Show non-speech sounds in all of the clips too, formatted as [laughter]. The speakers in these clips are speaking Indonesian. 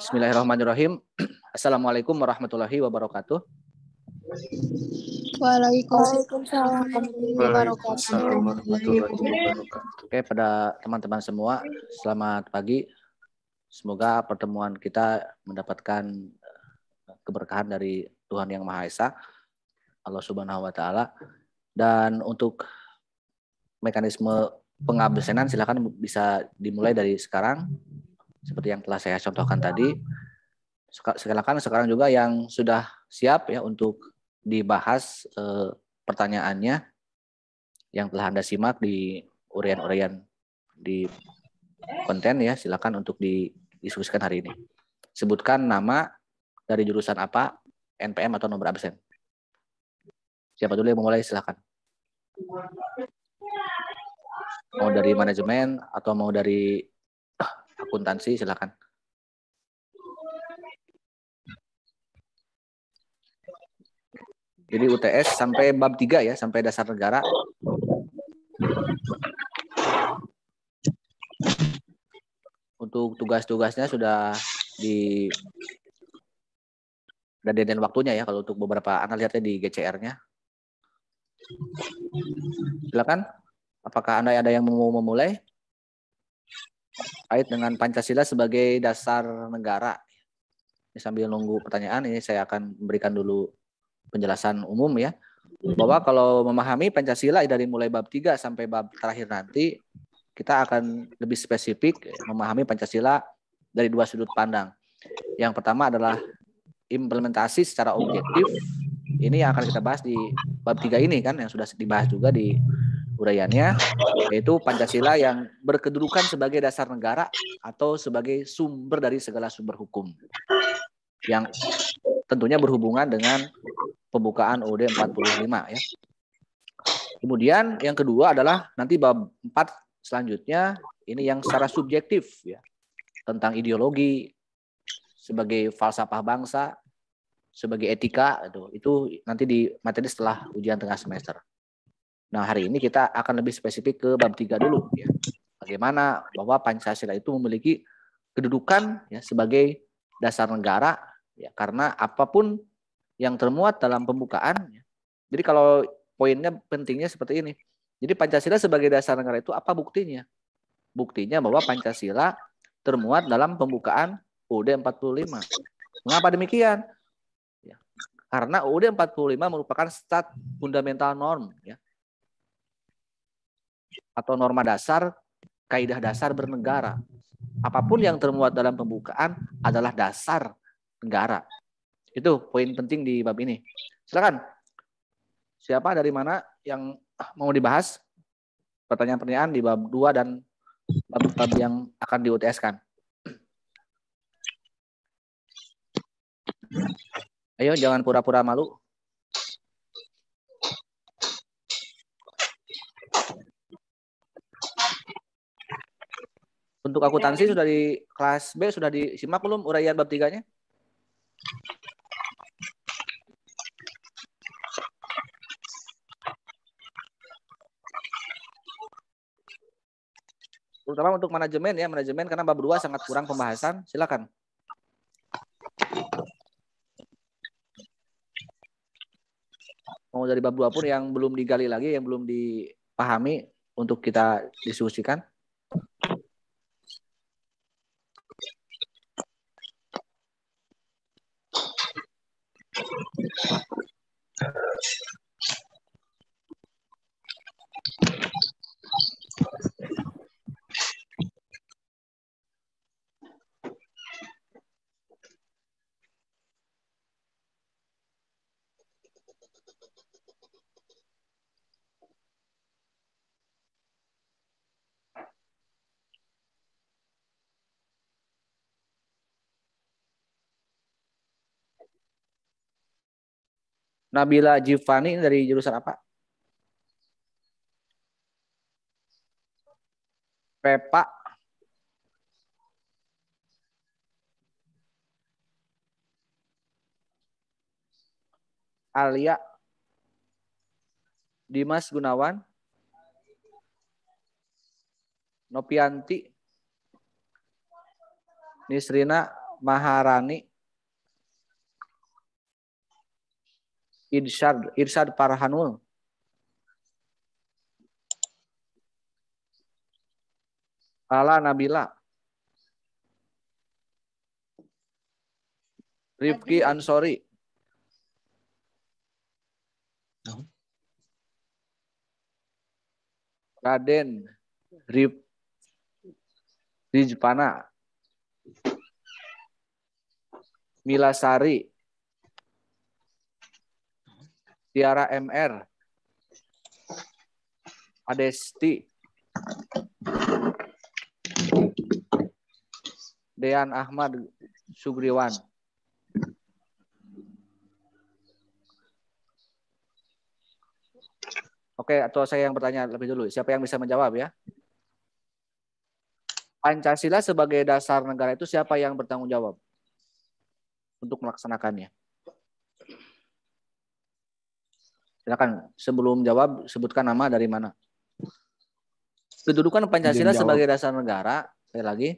Bismillahirrahmanirrahim. [clears throat] Assalamualaikum warahmatullahi wabarakatuh. Waalaikumsalam warahmatullahi wabarakatuh. Oke, pada teman-teman semua, selamat pagi. Semoga pertemuan kita mendapatkan eh, keberkahan dari Tuhan Yang Maha Esa, Allah Subhanahu wa taala. Dan untuk mekanisme pengabsenan silakan bisa dimulai dari sekarang seperti yang telah saya contohkan tadi. Silakan sekarang juga yang sudah siap ya untuk dibahas eh, pertanyaannya yang telah Anda simak di urian-urian di konten ya, silakan untuk didiskusikan hari ini. Sebutkan nama dari jurusan apa, NPM atau nomor absen. Siapa dulu yang memulai silakan. Mau dari manajemen atau mau dari akuntansi silakan. Jadi UTS sampai bab 3 ya, sampai dasar negara. Untuk tugas-tugasnya sudah di dan waktunya ya kalau untuk beberapa anak lihatnya di GCR-nya. Silakan. Apakah Anda ada yang mau memulai? kait dengan Pancasila sebagai dasar negara. Ini sambil nunggu pertanyaan ini saya akan memberikan dulu penjelasan umum ya. Bahwa kalau memahami Pancasila dari mulai bab 3 sampai bab terakhir nanti kita akan lebih spesifik memahami Pancasila dari dua sudut pandang. Yang pertama adalah implementasi secara objektif. Ini yang akan kita bahas di bab 3 ini kan yang sudah dibahas juga di uraiannya yaitu Pancasila yang berkedudukan sebagai dasar negara atau sebagai sumber dari segala sumber hukum yang tentunya berhubungan dengan pembukaan UUD 45 ya. Kemudian yang kedua adalah nanti bab 4 selanjutnya ini yang secara subjektif ya tentang ideologi sebagai falsafah bangsa sebagai etika itu itu nanti di materi setelah ujian tengah semester. Nah, hari ini kita akan lebih spesifik ke bab 3 dulu ya. Bagaimana bahwa Pancasila itu memiliki kedudukan ya sebagai dasar negara ya karena apapun yang termuat dalam pembukaan ya. Jadi kalau poinnya pentingnya seperti ini. Jadi Pancasila sebagai dasar negara itu apa buktinya? Buktinya bahwa Pancasila termuat dalam pembukaan UUD 45. Mengapa demikian? Ya. Karena UUD 45 merupakan stat fundamental norm ya atau norma dasar, kaidah dasar bernegara. Apapun yang termuat dalam pembukaan adalah dasar negara. Itu poin penting di bab ini. Silakan. Siapa dari mana yang mau dibahas? Pertanyaan-pertanyaan di bab 2 dan bab-bab yang akan UTS-kan. Ayo jangan pura-pura malu. Untuk akuntansi iya, sudah iya. di kelas B sudah disimak belum uraian bab tiganya? Terutama untuk manajemen ya, manajemen karena bab 2 sangat kurang pembahasan. Silakan. Mau dari bab 2 pun yang belum digali lagi, yang belum dipahami untuk kita diskusikan. Yeah. Nabila Jivani dari jurusan apa? Pepa. Alia. Dimas Gunawan. Nopianti. Nisrina Maharani. Irsyad Irsyad Parhanul. Ala Nabila. Rifki Ansori. Raden Rip Rijpana Milasari Tiara MR, Adesti, Dean Ahmad Sugriwan. Oke, atau saya yang bertanya lebih dulu. Siapa yang bisa menjawab ya? Pancasila sebagai dasar negara itu siapa yang bertanggung jawab untuk melaksanakannya? Silakan sebelum jawab sebutkan nama dari mana. Kedudukan Pancasila sebagai dasar negara, sekali lagi,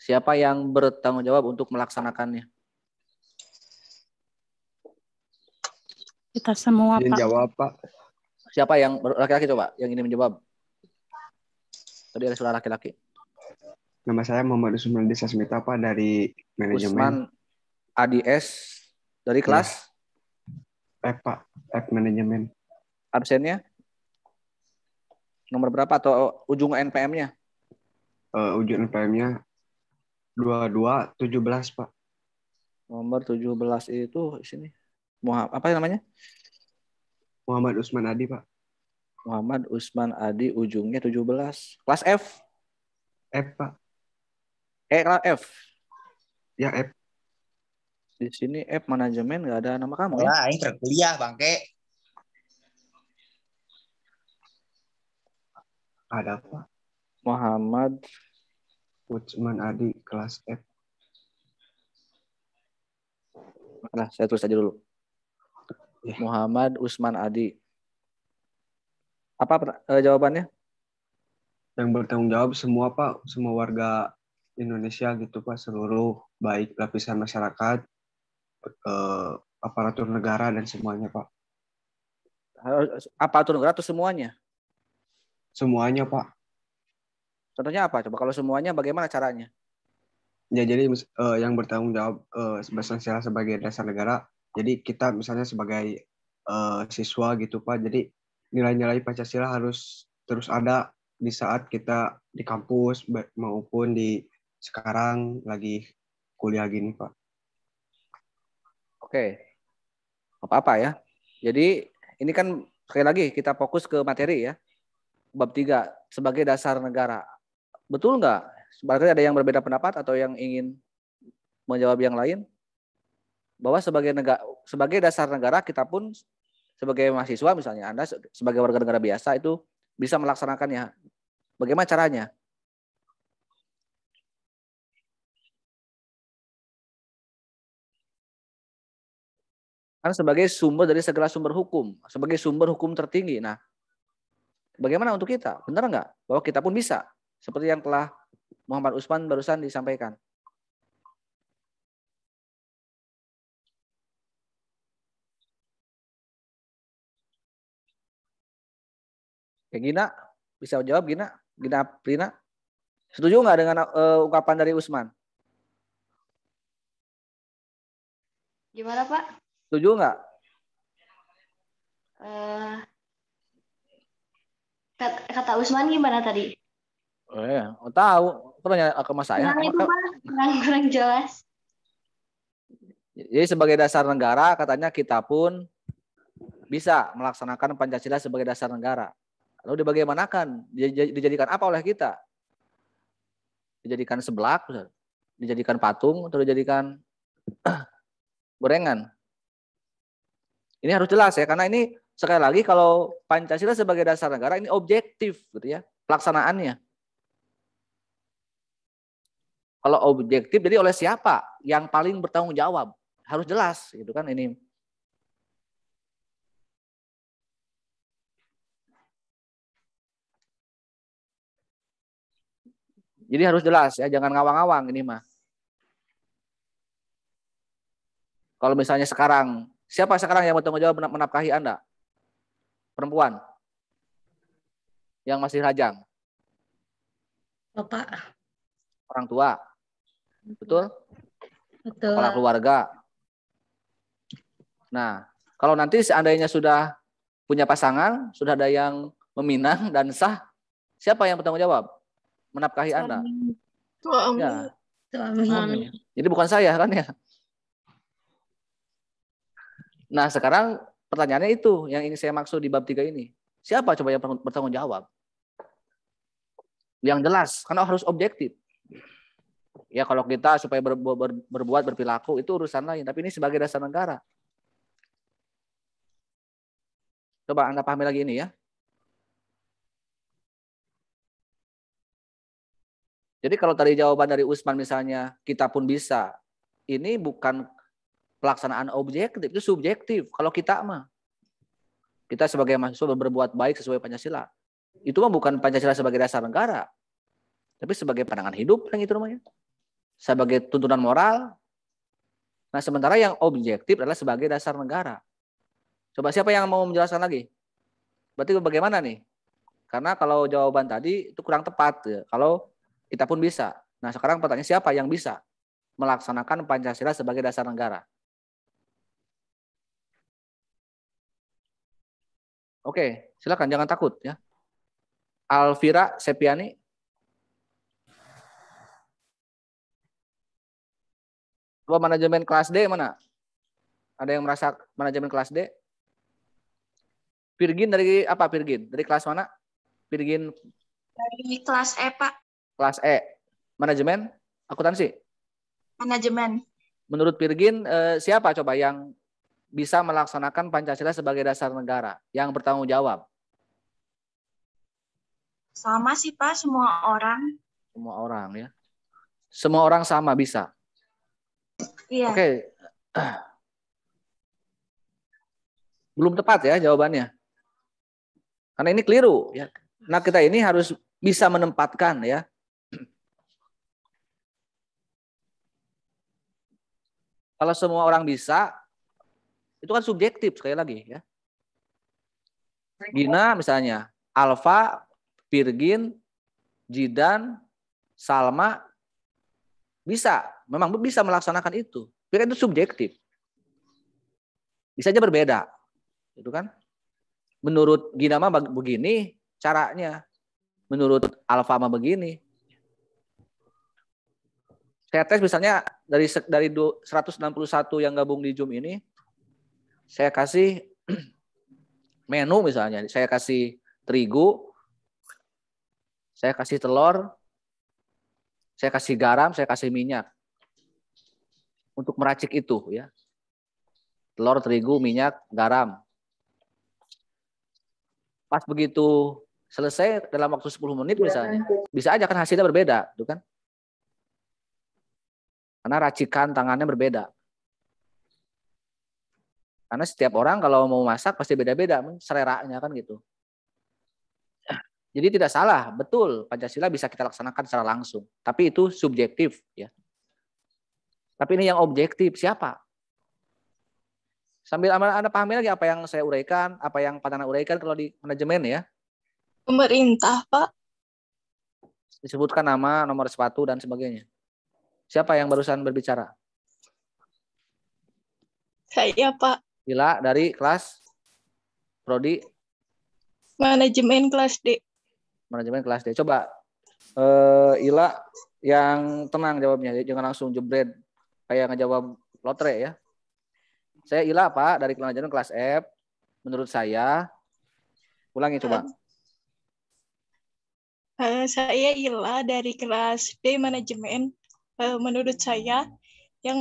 siapa yang bertanggung jawab untuk melaksanakannya? Kita semua, Pak. Jawab, Pak. Siapa yang laki-laki coba yang ini menjawab? Tadi ada suara laki-laki. Nama saya Muhammad Usman Desa Smita, Pak, dari manajemen. Usman ADS dari kelas? Ya app Pak, app manajemen. Absennya? Nomor berapa atau ujung NPM-nya? Uh, eh, ujung NPM-nya dua dua belas Pak. Nomor tujuh belas itu sini. Muhammad apa namanya? Muhammad Usman Adi Pak. Muhammad Usman Adi ujungnya 17. Kelas F. F Pak. E F. Ya F. Di sini app manajemen nggak ada nama kamu. ya? ya? ini terkuliah, Bangke. Ada apa? Muhammad Usman Adi kelas F. Nah, saya tulis aja dulu. Yeah. Muhammad Usman Adi. Apa eh, jawabannya? Yang bertanggung jawab semua Pak, semua warga Indonesia gitu Pak, seluruh baik lapisan masyarakat uh, aparatur negara dan semuanya pak aparatur negara atau semuanya semuanya pak contohnya apa coba kalau semuanya bagaimana caranya ya jadi uh, yang bertanggung jawab eh, bersensial sebagai dasar negara jadi kita misalnya sebagai uh, siswa gitu pak jadi nilai-nilai pancasila harus terus ada di saat kita di kampus maupun di sekarang lagi kuliah gini pak Oke. Apa-apa ya. Jadi ini kan sekali lagi kita fokus ke materi ya. Bab 3 sebagai dasar negara. Betul nggak? Sebenarnya ada yang berbeda pendapat atau yang ingin menjawab yang lain bahwa sebagai negara sebagai dasar negara kita pun sebagai mahasiswa misalnya Anda sebagai warga negara biasa itu bisa melaksanakannya. Bagaimana caranya? Karena sebagai sumber dari segala sumber hukum, sebagai sumber hukum tertinggi. Nah, bagaimana untuk kita? Benar nggak bahwa kita pun bisa? Seperti yang telah Muhammad Usman barusan disampaikan. Ya, Gina, bisa jawab Gina? Gina Prina? Setuju nggak dengan uh, ungkapan dari Usman? Gimana Pak? Setuju nggak? Uh, kata, Usman gimana tadi? Eh, tahu. Pertanyaan ke Mas saya. Kurang itu kurang, kurang jelas. Jadi sebagai dasar negara katanya kita pun bisa melaksanakan Pancasila sebagai dasar negara. Lalu dibagaimanakan? Dijadikan apa oleh kita? Dijadikan sebelak, dijadikan patung, atau dijadikan [clears throat] gorengan? Ini harus jelas ya karena ini sekali lagi kalau Pancasila sebagai dasar negara ini objektif gitu ya pelaksanaannya. Kalau objektif jadi oleh siapa yang paling bertanggung jawab harus jelas gitu kan ini. Jadi harus jelas ya, jangan ngawang-ngawang ini mah. Kalau misalnya sekarang Siapa sekarang yang bertanggung jawab menafkahi Anda? Perempuan yang masih rajang. Bapak. Orang tua. Betul? Betul. Kepala keluarga. Nah, kalau nanti seandainya sudah punya pasangan, sudah ada yang meminang dan sah, siapa yang bertanggung jawab? Menafkahi Suami. Anda. Suami. Ya. Suami. Jadi bukan saya kan ya? Nah sekarang pertanyaannya itu yang ini saya maksud di bab tiga ini. Siapa coba yang bertanggung jawab? Yang jelas, karena harus objektif. Ya kalau kita supaya ber, ber, berbuat berperilaku itu urusan lain, tapi ini sebagai dasar negara. Coba Anda pahami lagi ini ya. Jadi kalau tadi jawaban dari Usman misalnya kita pun bisa, ini bukan pelaksanaan objektif itu subjektif. Kalau kita mah kita sebagai mahasiswa berbuat baik sesuai Pancasila. Itu mah bukan Pancasila sebagai dasar negara. Tapi sebagai pandangan hidup yang itu namanya. Sebagai tuntunan moral. Nah, sementara yang objektif adalah sebagai dasar negara. Coba siapa yang mau menjelaskan lagi? Berarti bagaimana nih? Karena kalau jawaban tadi itu kurang tepat. Ya. Kalau kita pun bisa. Nah, sekarang pertanyaan siapa yang bisa? melaksanakan Pancasila sebagai dasar negara. Oke, silakan jangan takut ya. Alvira Sepiani. Coba manajemen kelas D mana? Ada yang merasa manajemen kelas D? Virgin dari apa Virgin? Dari kelas mana? Virgin dari kelas E, Pak. Kelas E. Manajemen? Akuntansi? Manajemen. Menurut Virgin eh, siapa coba yang bisa melaksanakan Pancasila sebagai dasar negara yang bertanggung jawab? Sama sih Pak, semua orang. Semua orang ya. Semua orang sama bisa. Iya. Oke. Belum tepat ya jawabannya. Karena ini keliru ya. Nah, kita ini harus bisa menempatkan ya. Kalau semua orang bisa, itu kan subjektif sekali lagi ya. Gina misalnya, Alfa, Virgin, Jidan, Salma bisa, memang bisa melaksanakan itu. Tapi itu subjektif. Bisa aja berbeda. Itu kan. Menurut Gina mah begini caranya. Menurut Alfa mah begini. Saya tes misalnya dari dari 161 yang gabung di Zoom ini saya kasih [clears throat] menu misalnya, saya kasih terigu, saya kasih telur, saya kasih garam, saya kasih minyak untuk meracik itu ya. Telur, terigu, minyak, garam. Pas begitu selesai dalam waktu 10 menit iya. misalnya, bisa aja kan hasilnya berbeda, tuh kan? Karena racikan tangannya berbeda. Karena setiap orang kalau mau masak pasti beda-beda seleranya kan gitu. Jadi tidak salah, betul Pancasila bisa kita laksanakan secara langsung, tapi itu subjektif ya. Tapi ini yang objektif siapa? Sambil Anda pahami lagi apa yang saya uraikan, apa yang Pak Tana uraikan kalau di manajemen ya. Pemerintah, Pak. Disebutkan nama, nomor sepatu dan sebagainya. Siapa yang barusan berbicara? Saya, Pak. Mila dari kelas Prodi Manajemen kelas D. Manajemen kelas D. Coba uh, Ila yang tenang jawabnya, jangan langsung jebret kayak ngejawab lotre ya. Saya Ila Pak dari manajemen kelas F. Menurut saya ulangi coba. Uh, saya Ila dari kelas D manajemen. Uh, menurut saya yang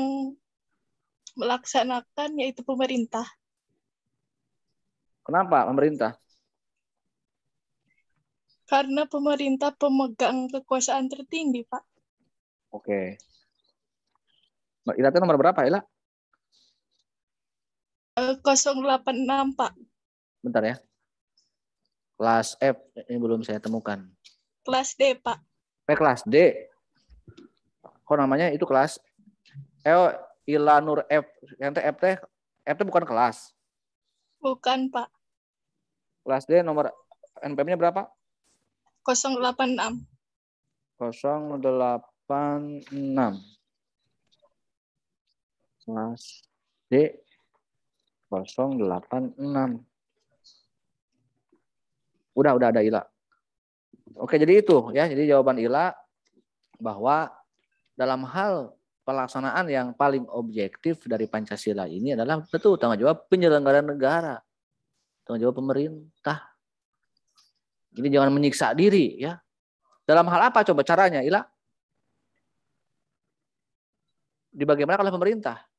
melaksanakan yaitu pemerintah. Kenapa pemerintah? Karena pemerintah pemegang kekuasaan tertinggi, Pak. Oke. Ilatnya nomor berapa, Ila? 086, eh, Pak. Bentar ya. Kelas F eh, ini belum saya temukan. Kelas D, Pak. Eh, kelas D. Kok namanya itu kelas? Eh, Ila Nur F. Yang F teh F teh bukan kelas. Bukan, Pak. Kelas D nomor NPM-nya berapa? 086. 086. Kelas D 086. Udah, udah ada Ila. Oke, jadi itu ya. Jadi jawaban Ila bahwa dalam hal pelaksanaan yang paling objektif dari Pancasila ini adalah betul tanggung jawab penyelenggara negara, tanggung jawab pemerintah. Jadi jangan menyiksa diri ya. Dalam hal apa coba caranya, Ila? Bagaimana kalau pemerintah?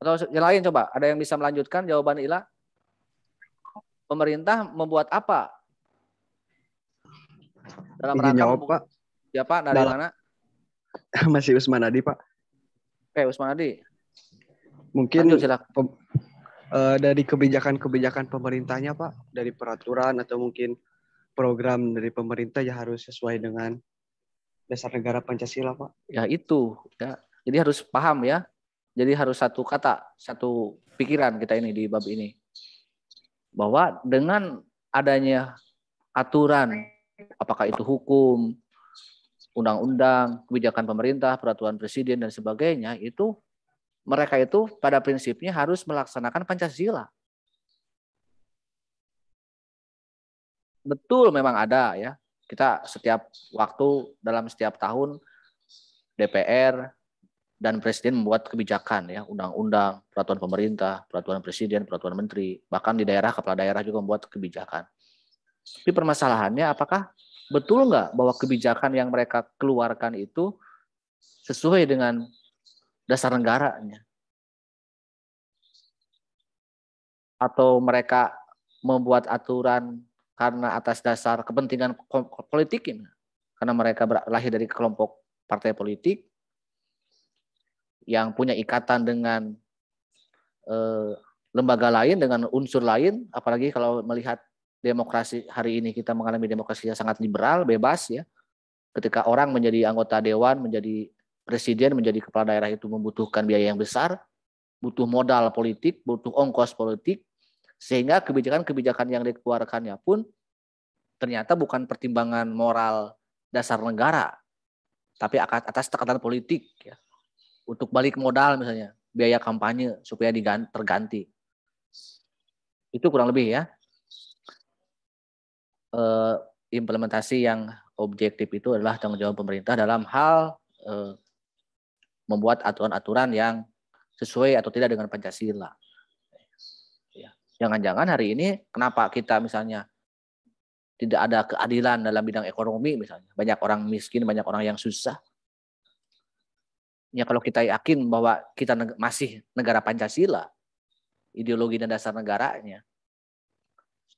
Atau yang lain coba, ada yang bisa melanjutkan jawaban Ila? Pemerintah membuat apa? Dalam rangka jawab, Pak. Ya, Pak, dari Dalam... mana? [laughs] Masih Usman Adi, Pak. Oke, Usman Adi. Mungkin Lanjut, silakan. Eh, dari kebijakan-kebijakan pemerintahnya, Pak, dari peraturan atau mungkin program dari pemerintah ya harus sesuai dengan dasar negara Pancasila, Pak. Ya itu, ya. Jadi harus paham ya. Jadi harus satu kata, satu pikiran kita ini di bab ini. Bahwa dengan adanya aturan, apakah itu hukum, undang-undang, kebijakan pemerintah, peraturan presiden dan sebagainya itu mereka itu pada prinsipnya harus melaksanakan Pancasila. Betul memang ada ya. Kita setiap waktu dalam setiap tahun DPR dan presiden membuat kebijakan ya, undang-undang, peraturan pemerintah, peraturan presiden, peraturan menteri, bahkan di daerah kepala daerah juga membuat kebijakan. Tapi permasalahannya apakah betul nggak bahwa kebijakan yang mereka keluarkan itu sesuai dengan dasar negaranya? Atau mereka membuat aturan karena atas dasar kepentingan politik ini? Karena mereka lahir dari kelompok partai politik, yang punya ikatan dengan eh, lembaga lain, dengan unsur lain, apalagi kalau melihat demokrasi hari ini kita mengalami demokrasi yang sangat liberal, bebas ya. Ketika orang menjadi anggota dewan, menjadi presiden, menjadi kepala daerah itu membutuhkan biaya yang besar, butuh modal politik, butuh ongkos politik, sehingga kebijakan-kebijakan yang dikeluarkannya pun ternyata bukan pertimbangan moral dasar negara, tapi atas tekanan politik. Ya untuk balik modal misalnya, biaya kampanye supaya diganti, terganti. Itu kurang lebih ya. E, implementasi yang objektif itu adalah tanggung jawab pemerintah dalam hal e, membuat aturan-aturan yang sesuai atau tidak dengan Pancasila. Ya, jangan-jangan hari ini kenapa kita misalnya tidak ada keadilan dalam bidang ekonomi misalnya. Banyak orang miskin, banyak orang yang susah. Ya kalau kita yakin bahwa kita neg masih negara Pancasila, ideologi dan dasar negaranya,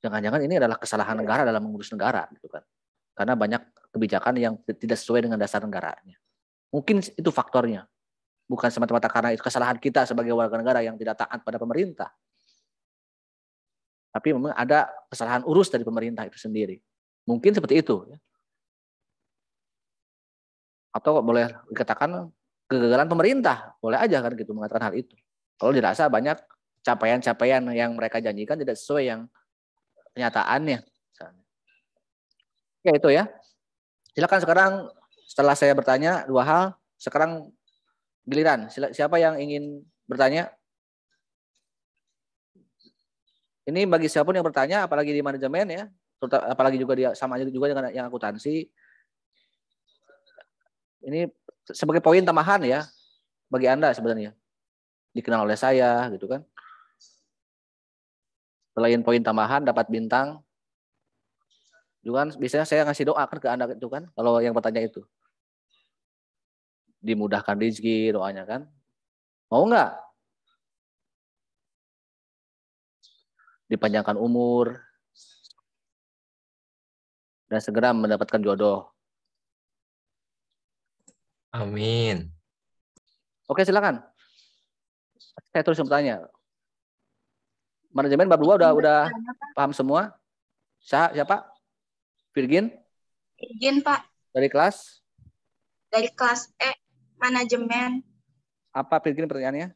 jangan-jangan ini adalah kesalahan iya. negara dalam mengurus negara, gitu kan? Karena banyak kebijakan yang tidak sesuai dengan dasar negaranya. Mungkin itu faktornya, bukan semata-mata karena itu kesalahan kita sebagai warga negara yang tidak taat pada pemerintah. Tapi memang ada kesalahan urus dari pemerintah itu sendiri. Mungkin seperti itu. Ya. Atau boleh dikatakan kegagalan pemerintah. Boleh aja kan gitu mengatakan hal itu. Kalau dirasa banyak capaian-capaian yang mereka janjikan tidak sesuai yang kenyataannya. ya itu ya. Silakan sekarang setelah saya bertanya dua hal, sekarang giliran. Siapa yang ingin bertanya? Ini bagi siapapun yang bertanya, apalagi di manajemen ya, apalagi juga dia sama juga dengan yang akuntansi, ini sebagai poin tambahan ya bagi Anda sebenarnya. Dikenal oleh saya gitu kan. Selain poin tambahan dapat bintang juga kan biasanya saya ngasih doa kan ke Anda itu kan kalau yang bertanya itu. Dimudahkan rezeki doanya kan. Mau nggak? Dipanjangkan umur, dan segera mendapatkan jodoh. Amin. Oke, silakan. Saya terus bertanya. Manajemen bab 2 udah udah paham semua? Siapa? siapa? Virgin? Virgin, Pak. Dari kelas? Dari kelas E, manajemen. Apa Virgin pertanyaannya?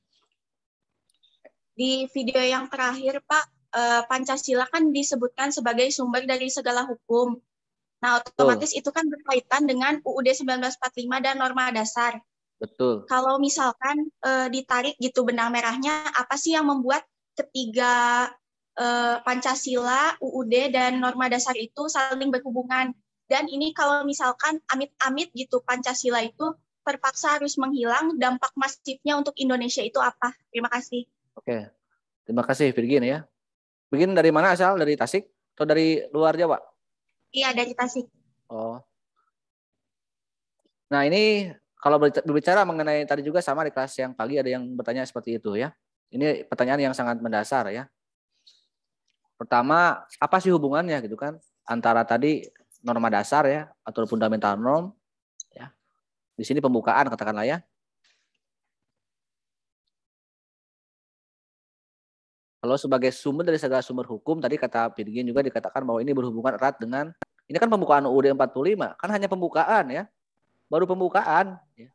Di video yang terakhir, Pak, eh, Pancasila kan disebutkan sebagai sumber dari segala hukum. Nah, otomatis oh. itu kan berkaitan dengan UUD 1945 dan norma dasar. Betul. Kalau misalkan e, ditarik gitu benang merahnya, apa sih yang membuat ketiga e, Pancasila, UUD dan norma dasar itu saling berhubungan? Dan ini kalau misalkan amit-amit gitu Pancasila itu terpaksa harus menghilang, dampak masifnya untuk Indonesia itu apa? Terima kasih. Oke. Terima kasih Virgin ya. Virgin dari mana asal? Dari Tasik atau dari luar Jawa? Iya, dari Tasik. Oh. Nah, ini kalau berbicara mengenai tadi juga sama di kelas yang pagi ada yang bertanya seperti itu ya. Ini pertanyaan yang sangat mendasar ya. Pertama, apa sih hubungannya gitu kan antara tadi norma dasar ya atau fundamental norm ya. Di sini pembukaan katakanlah ya Kalau sebagai sumber dari segala sumber hukum, tadi kata Virgin juga dikatakan bahwa ini berhubungan erat dengan, ini kan pembukaan UUD 45, kan hanya pembukaan ya, baru pembukaan. Ya.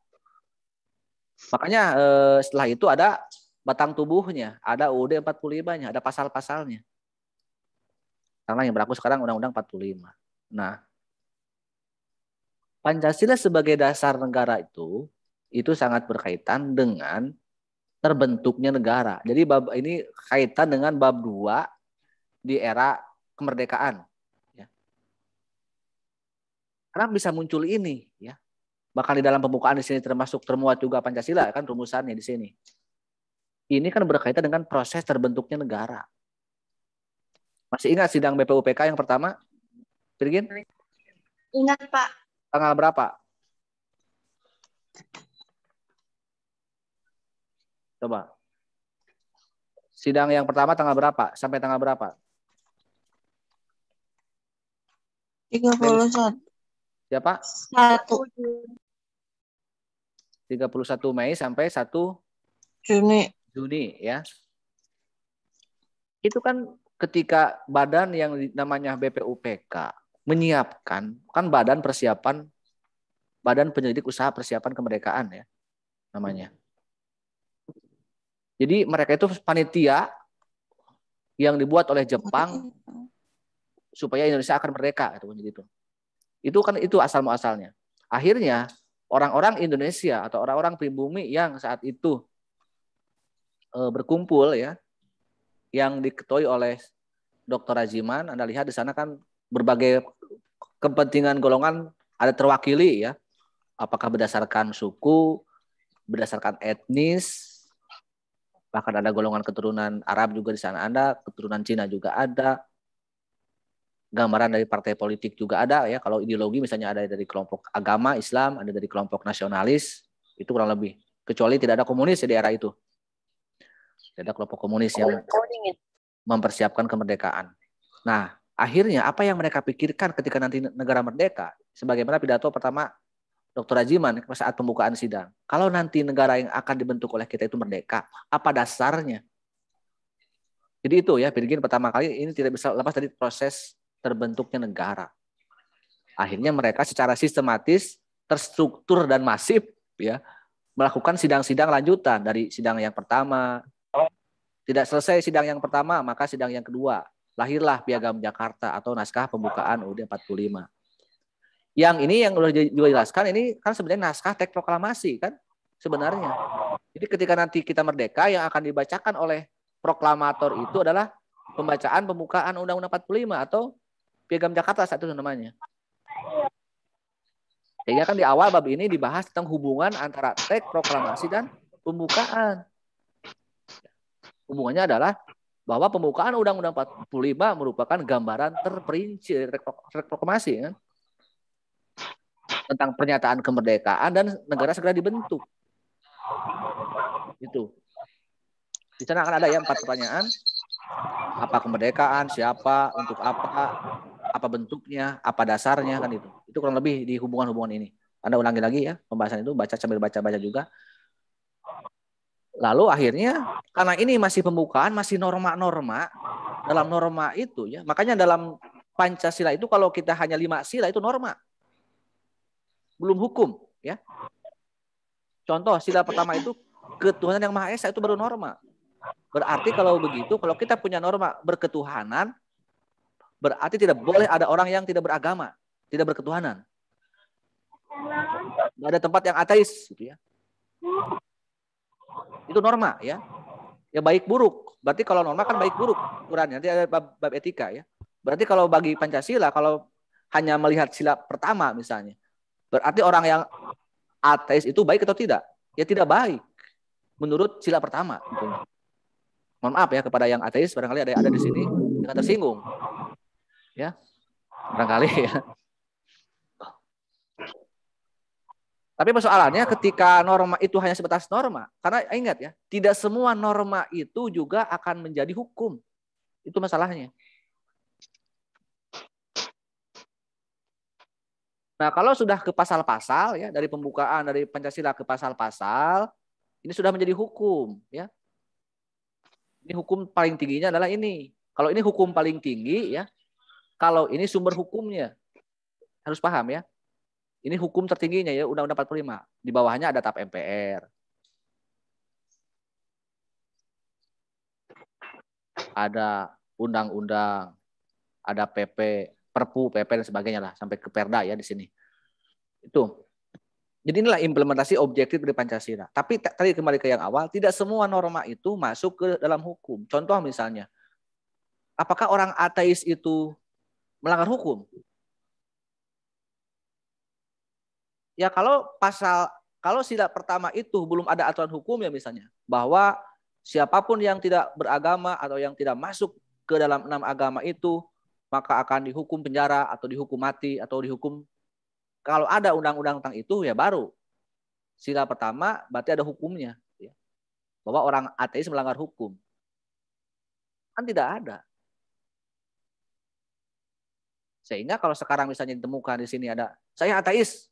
Makanya eh, setelah itu ada batang tubuhnya, ada UUD 45-nya, ada pasal-pasalnya. Karena yang berlaku sekarang Undang-Undang 45. Nah, Pancasila sebagai dasar negara itu, itu sangat berkaitan dengan terbentuknya negara. Jadi bab ini kaitan dengan bab 2 di era kemerdekaan. Ya. Karena bisa muncul ini, ya. Bahkan di dalam pembukaan di sini termasuk termuat juga Pancasila kan rumusannya di sini. Ini kan berkaitan dengan proses terbentuknya negara. Masih ingat sidang BPUPK yang pertama? Virgin? Ingat, Pak. Tanggal berapa? Coba. Sidang yang pertama tanggal berapa? Sampai tanggal berapa? 31. Siapa? Satu. 31 Mei sampai 1 Juni. Juni ya. Itu kan ketika badan yang namanya BPUPK menyiapkan kan badan persiapan badan penyelidik usaha persiapan kemerdekaan ya namanya. Jadi mereka itu panitia yang dibuat oleh Jepang supaya Indonesia akan merdeka gitu itu. Itu kan itu asal muasalnya. Akhirnya orang-orang Indonesia atau orang-orang pribumi yang saat itu e, berkumpul ya yang diketuai oleh Dr. Rajiman, Anda lihat di sana kan berbagai kepentingan golongan ada terwakili ya. Apakah berdasarkan suku, berdasarkan etnis, bahkan ada golongan keturunan Arab juga di sana ada, keturunan Cina juga ada, gambaran dari partai politik juga ada ya. Kalau ideologi misalnya ada dari kelompok agama Islam, ada dari kelompok nasionalis, itu kurang lebih. Kecuali tidak ada komunis di era itu. Tidak ada kelompok komunis yang mempersiapkan kemerdekaan. Nah, akhirnya apa yang mereka pikirkan ketika nanti negara merdeka, sebagaimana pidato pertama Dr. Ajiman saat pembukaan sidang. Kalau nanti negara yang akan dibentuk oleh kita itu merdeka, apa dasarnya? Jadi itu ya, Pirgin pertama kali ini tidak bisa lepas dari proses terbentuknya negara. Akhirnya mereka secara sistematis, terstruktur dan masif ya melakukan sidang-sidang lanjutan dari sidang yang pertama. Tidak selesai sidang yang pertama, maka sidang yang kedua. Lahirlah Piagam Jakarta atau naskah pembukaan UUD 45 yang ini yang udah juga jelaskan ini kan sebenarnya naskah teks proklamasi kan sebenarnya. Jadi ketika nanti kita merdeka yang akan dibacakan oleh proklamator itu adalah pembacaan pembukaan Undang-Undang 45 atau Piagam Jakarta satu namanya. Sehingga kan di awal bab ini dibahas tentang hubungan antara teks proklamasi dan pembukaan. Hubungannya adalah bahwa pembukaan Undang-Undang 45 merupakan gambaran terperinci dari teks proklamasi kan tentang pernyataan kemerdekaan dan negara segera dibentuk. Itu. Di sana akan ada ya empat pertanyaan. Apa kemerdekaan, siapa, untuk apa, apa bentuknya, apa dasarnya kan itu. Itu kurang lebih di hubungan-hubungan ini. Anda ulangi lagi ya pembahasan itu baca sambil baca-baca juga. Lalu akhirnya karena ini masih pembukaan, masih norma-norma, dalam norma itu ya, makanya dalam Pancasila itu kalau kita hanya lima sila itu norma belum hukum, ya. Contoh sila pertama itu ketuhanan yang Maha Esa itu baru norma. Berarti kalau begitu kalau kita punya norma berketuhanan berarti tidak boleh ada orang yang tidak beragama, tidak berketuhanan. Tidak ada tempat yang ateis gitu ya. Itu norma ya. Ya baik buruk. Berarti kalau norma kan baik buruk ukurannya. Nanti ada bab, bab etika ya. Berarti kalau bagi Pancasila kalau hanya melihat sila pertama misalnya Berarti orang yang ateis itu baik atau tidak? Ya tidak baik. Menurut sila pertama. Mohon maaf ya kepada yang ateis barangkali ada yang ada di sini yang tersinggung. Ya. Barangkali ya. Tapi persoalannya ketika norma itu hanya sebatas norma, karena ingat ya, tidak semua norma itu juga akan menjadi hukum. Itu masalahnya. Nah, kalau sudah ke pasal-pasal ya dari pembukaan dari Pancasila ke pasal-pasal, ini sudah menjadi hukum ya. Ini hukum paling tingginya adalah ini. Kalau ini hukum paling tinggi ya, kalau ini sumber hukumnya. Harus paham ya. Ini hukum tertingginya ya Undang-Undang 45. Di bawahnya ada TAP MPR. Ada undang-undang, ada PP, Perpu, PP dan sebagainya lah sampai ke Perda ya di sini. Itu. Jadi inilah implementasi objektif dari Pancasila. Tapi tadi kembali ke yang awal, tidak semua norma itu masuk ke dalam hukum. Contoh misalnya, apakah orang ateis itu melanggar hukum? Ya kalau pasal kalau sila pertama itu belum ada aturan hukum ya misalnya bahwa siapapun yang tidak beragama atau yang tidak masuk ke dalam enam agama itu maka akan dihukum penjara atau dihukum mati atau dihukum kalau ada undang-undang tentang itu ya baru sila pertama berarti ada hukumnya ya. bahwa orang ateis melanggar hukum kan tidak ada sehingga kalau sekarang misalnya ditemukan di sini ada saya ateis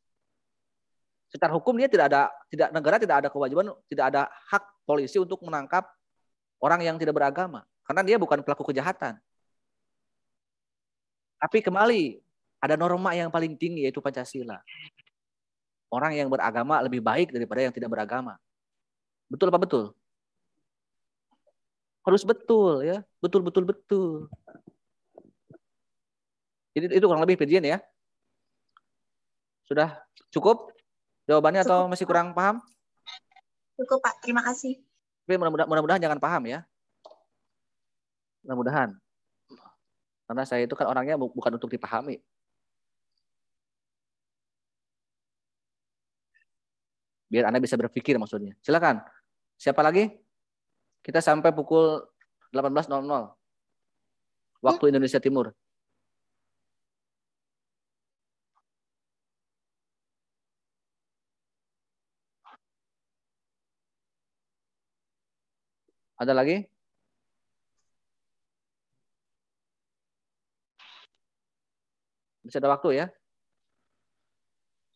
secara hukum dia tidak ada tidak negara tidak ada kewajiban tidak ada hak polisi untuk menangkap orang yang tidak beragama karena dia bukan pelaku kejahatan tapi kembali, ada norma yang paling tinggi yaitu Pancasila. Orang yang beragama lebih baik daripada yang tidak beragama. Betul apa betul? Harus betul ya, betul betul betul. Jadi itu kurang lebih pedian ya. Sudah cukup jawabannya cukup, atau masih kurang paham? Cukup Pak, terima kasih. Tapi mudah-mudahan mudah jangan paham ya. Mudah-mudahan. Karena saya itu kan orangnya bukan untuk dipahami. Biar Anda bisa berpikir maksudnya. Silakan. Siapa lagi? Kita sampai pukul 18.00 waktu hmm. Indonesia Timur. Ada lagi? Masih ada waktu ya.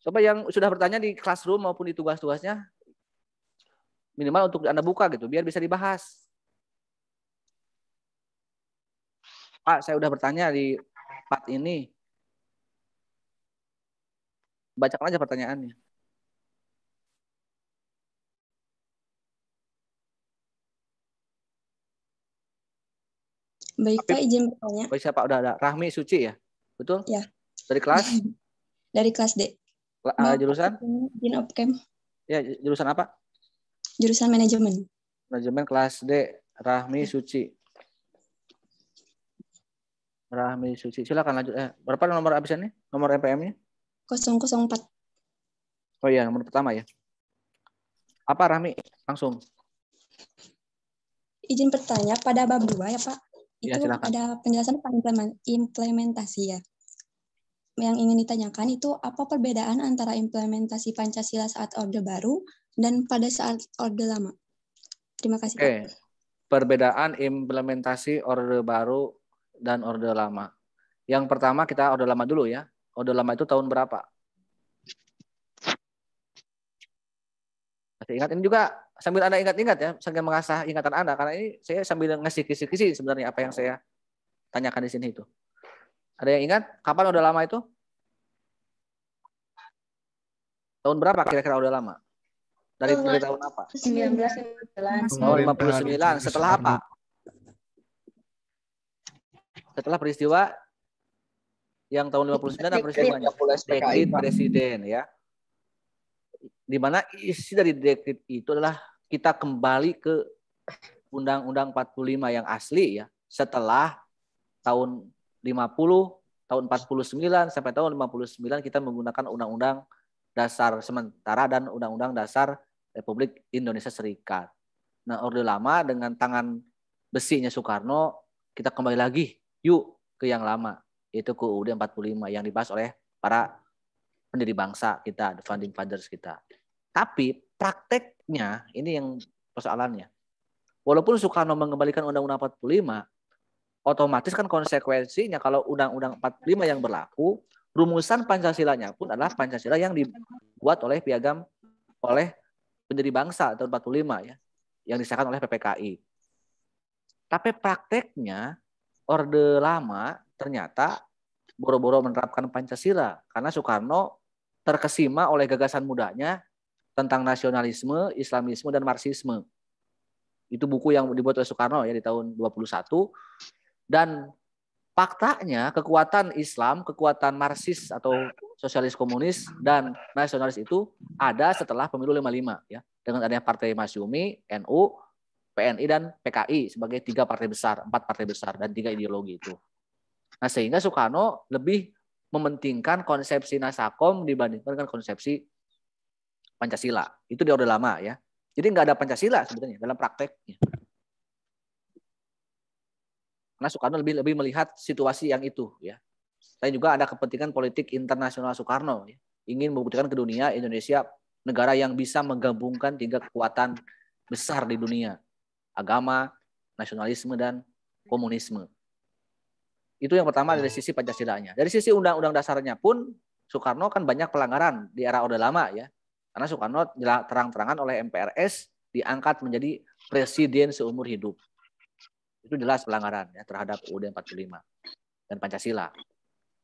Coba yang sudah bertanya di classroom maupun di tugas-tugasnya, minimal untuk Anda buka gitu, biar bisa dibahas. Pak, saya sudah bertanya di part ini. Bacakan aja pertanyaannya. Baik Pak, izin bertanya. Baik, Pak. Udah ada. Rahmi Suci ya? Betul? Ya. Dari kelas? [clears throat] Dari kelas D. Uh, eh, jurusan? Din Opcam. Ya, jurusan apa? Jurusan manajemen. Manajemen kelas D. Rahmi ya. Suci. Rahmi Suci. Silakan lanjut. Eh, berapa nomor absennya? Nomor MPM-nya? 004. Oh iya, nomor pertama ya. Apa Rahmi? Langsung. Izin bertanya pada bab 2 ya, Pak. Iya, Itu ya, ada penjelasan implementasi ya yang ingin ditanyakan itu apa perbedaan antara implementasi Pancasila saat Orde Baru dan pada saat Orde Lama? Terima kasih. Okay. Perbedaan implementasi Orde Baru dan Orde Lama. Yang pertama kita Orde Lama dulu ya. Orde Lama itu tahun berapa? Masih ingat ini juga sambil Anda ingat-ingat ya, sambil mengasah ingatan Anda karena ini saya sambil ngasih kisi-kisi sebenarnya apa yang saya tanyakan di sini itu. Ada yang ingat? Kapan udah lama itu? Tahun berapa kira-kira udah lama? Dari, dari tahun apa? 1959. Oh, 59. Setelah apa? Setelah peristiwa yang tahun 59 atau peristiwa dekrit presiden ya. Di mana isi dari dekrit itu adalah kita kembali ke Undang-Undang 45 yang asli ya setelah tahun 50 tahun 49 sampai tahun 59 kita menggunakan undang-undang dasar sementara dan undang-undang dasar Republik Indonesia Serikat. Nah, Orde Lama dengan tangan besinya Soekarno, kita kembali lagi yuk ke yang lama, yaitu ke UUD 45 yang dibahas oleh para pendiri bangsa kita, the founding fathers kita. Tapi prakteknya ini yang persoalannya. Walaupun Soekarno mengembalikan Undang-Undang 45, otomatis kan konsekuensinya kalau Undang-Undang 45 yang berlaku, rumusan Pancasilanya pun adalah Pancasila yang dibuat oleh piagam oleh pendiri bangsa tahun 45 ya, yang disahkan oleh PPKI. Tapi prakteknya Orde Lama ternyata boro-boro menerapkan Pancasila karena Soekarno terkesima oleh gagasan mudanya tentang nasionalisme, Islamisme, dan Marxisme. Itu buku yang dibuat oleh Soekarno ya di tahun 21 dan faktanya kekuatan Islam, kekuatan Marxis atau sosialis komunis dan nasionalis itu ada setelah pemilu 55 ya. Dengan adanya Partai Masyumi, NU, PNI dan PKI sebagai tiga partai besar, empat partai besar dan tiga ideologi itu. Nah, sehingga Soekarno lebih mementingkan konsepsi Nasakom dibandingkan dengan konsepsi Pancasila. Itu dia udah lama ya. Jadi nggak ada Pancasila sebetulnya dalam prakteknya karena Soekarno lebih lebih melihat situasi yang itu ya. Lain juga ada kepentingan politik internasional Soekarno ya. ingin membuktikan ke dunia Indonesia negara yang bisa menggabungkan tiga kekuatan besar di dunia agama, nasionalisme dan komunisme. Itu yang pertama dari sisi pancasila-nya. Dari sisi undang-undang dasarnya pun Soekarno kan banyak pelanggaran di era Orde Lama ya. Karena Soekarno terang-terangan oleh MPRS diangkat menjadi presiden seumur hidup. Itu jelas pelanggaran ya terhadap UUD 45 dan Pancasila.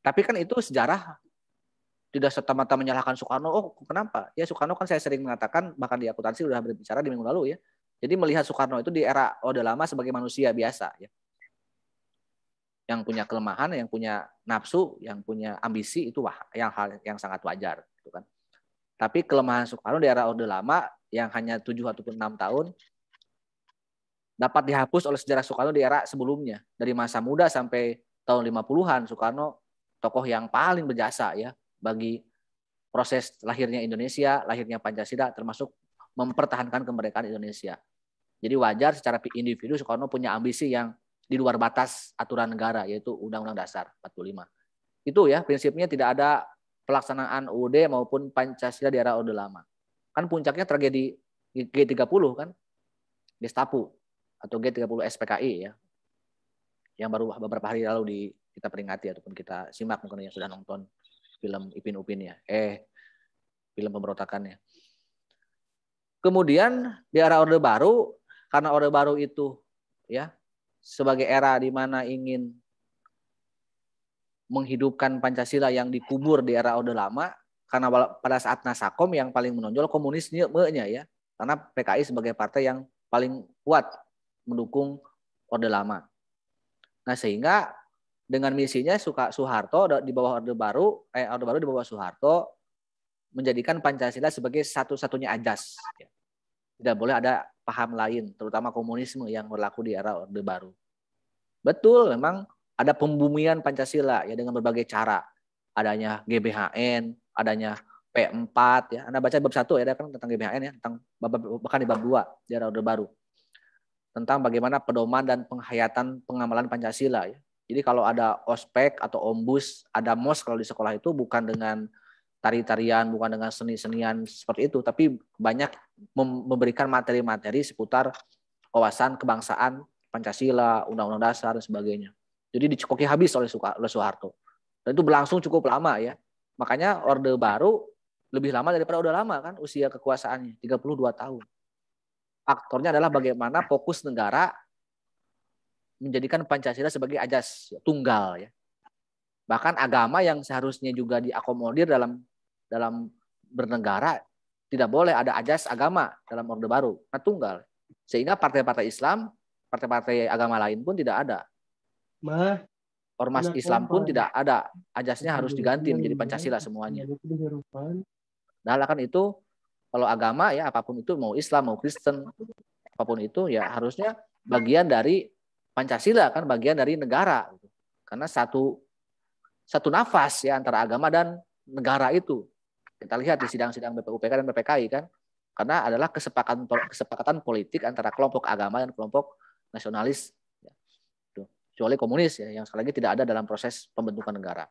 Tapi kan itu sejarah tidak serta-merta menyalahkan Soekarno. Oh, kenapa? Ya Soekarno kan saya sering mengatakan bahkan di akuntansi sudah berbicara di minggu lalu ya. Jadi melihat Soekarno itu di era Orde Lama sebagai manusia biasa ya. Yang punya kelemahan, yang punya nafsu, yang punya ambisi itu wah yang hal yang sangat wajar gitu kan. Tapi kelemahan Soekarno di era Orde Lama yang hanya 7 ataupun 6 tahun dapat dihapus oleh sejarah Soekarno di era sebelumnya. Dari masa muda sampai tahun 50-an, Soekarno tokoh yang paling berjasa ya bagi proses lahirnya Indonesia, lahirnya Pancasila, termasuk mempertahankan kemerdekaan Indonesia. Jadi wajar secara individu Soekarno punya ambisi yang di luar batas aturan negara, yaitu Undang-Undang Dasar 45. Itu ya prinsipnya tidak ada pelaksanaan UUD maupun Pancasila di era Orde Lama. Kan puncaknya tragedi G30 kan, Gestapo atau G30 SPKI ya yang baru beberapa hari lalu di, kita peringati ataupun kita simak mungkin yang sudah nonton film Ipin Upin ya eh film pemberontakannya kemudian di era Orde Baru karena Orde Baru itu ya sebagai era di mana ingin menghidupkan Pancasila yang dikubur di era Orde Lama karena pada saat Nasakom yang paling menonjol komunisnya ya karena PKI sebagai partai yang paling kuat mendukung Orde Lama. Nah sehingga dengan misinya suka Soeharto di bawah Orde Baru, eh Orde Baru di bawah Soeharto menjadikan Pancasila sebagai satu-satunya ajas. Tidak boleh ada paham lain, terutama komunisme yang berlaku di era Orde Baru. Betul, memang ada pembumian Pancasila ya dengan berbagai cara. Adanya GBHN, adanya P4 ya. Anda baca bab satu ya ada kan tentang GBHN ya, tentang bahkan di bab dua di era Orde Baru tentang bagaimana pedoman dan penghayatan pengamalan Pancasila. Ya. Jadi kalau ada ospek atau ombus, ada mos kalau di sekolah itu bukan dengan tari-tarian, bukan dengan seni-senian seperti itu, tapi banyak memberikan materi-materi seputar wawasan kebangsaan Pancasila, Undang-Undang Dasar dan sebagainya. Jadi dicekoki habis oleh, Soeharto. Dan itu berlangsung cukup lama ya. Makanya Orde Baru lebih lama daripada Orde Lama kan usia kekuasaannya, 32 tahun aktornya adalah bagaimana fokus negara menjadikan Pancasila sebagai ajas ya, tunggal ya. Bahkan agama yang seharusnya juga diakomodir dalam dalam bernegara tidak boleh ada ajas agama dalam Orde Baru, nah, tunggal. Sehingga partai-partai Islam, partai-partai agama lain pun tidak ada. Ma, Ormas Islam pun tidak ada. Ajasnya harus diganti menjadi Pancasila iya, semuanya. Nah, kan itu kalau agama ya apapun itu mau Islam mau Kristen apapun itu ya harusnya bagian dari Pancasila kan bagian dari negara gitu. Karena satu satu nafas ya antara agama dan negara itu. Kita lihat di sidang-sidang BPUPK dan BPKI kan karena adalah kesepakatan kesepakatan politik antara kelompok agama dan kelompok nasionalis ya. gitu. kecuali komunis ya yang sekali lagi tidak ada dalam proses pembentukan negara.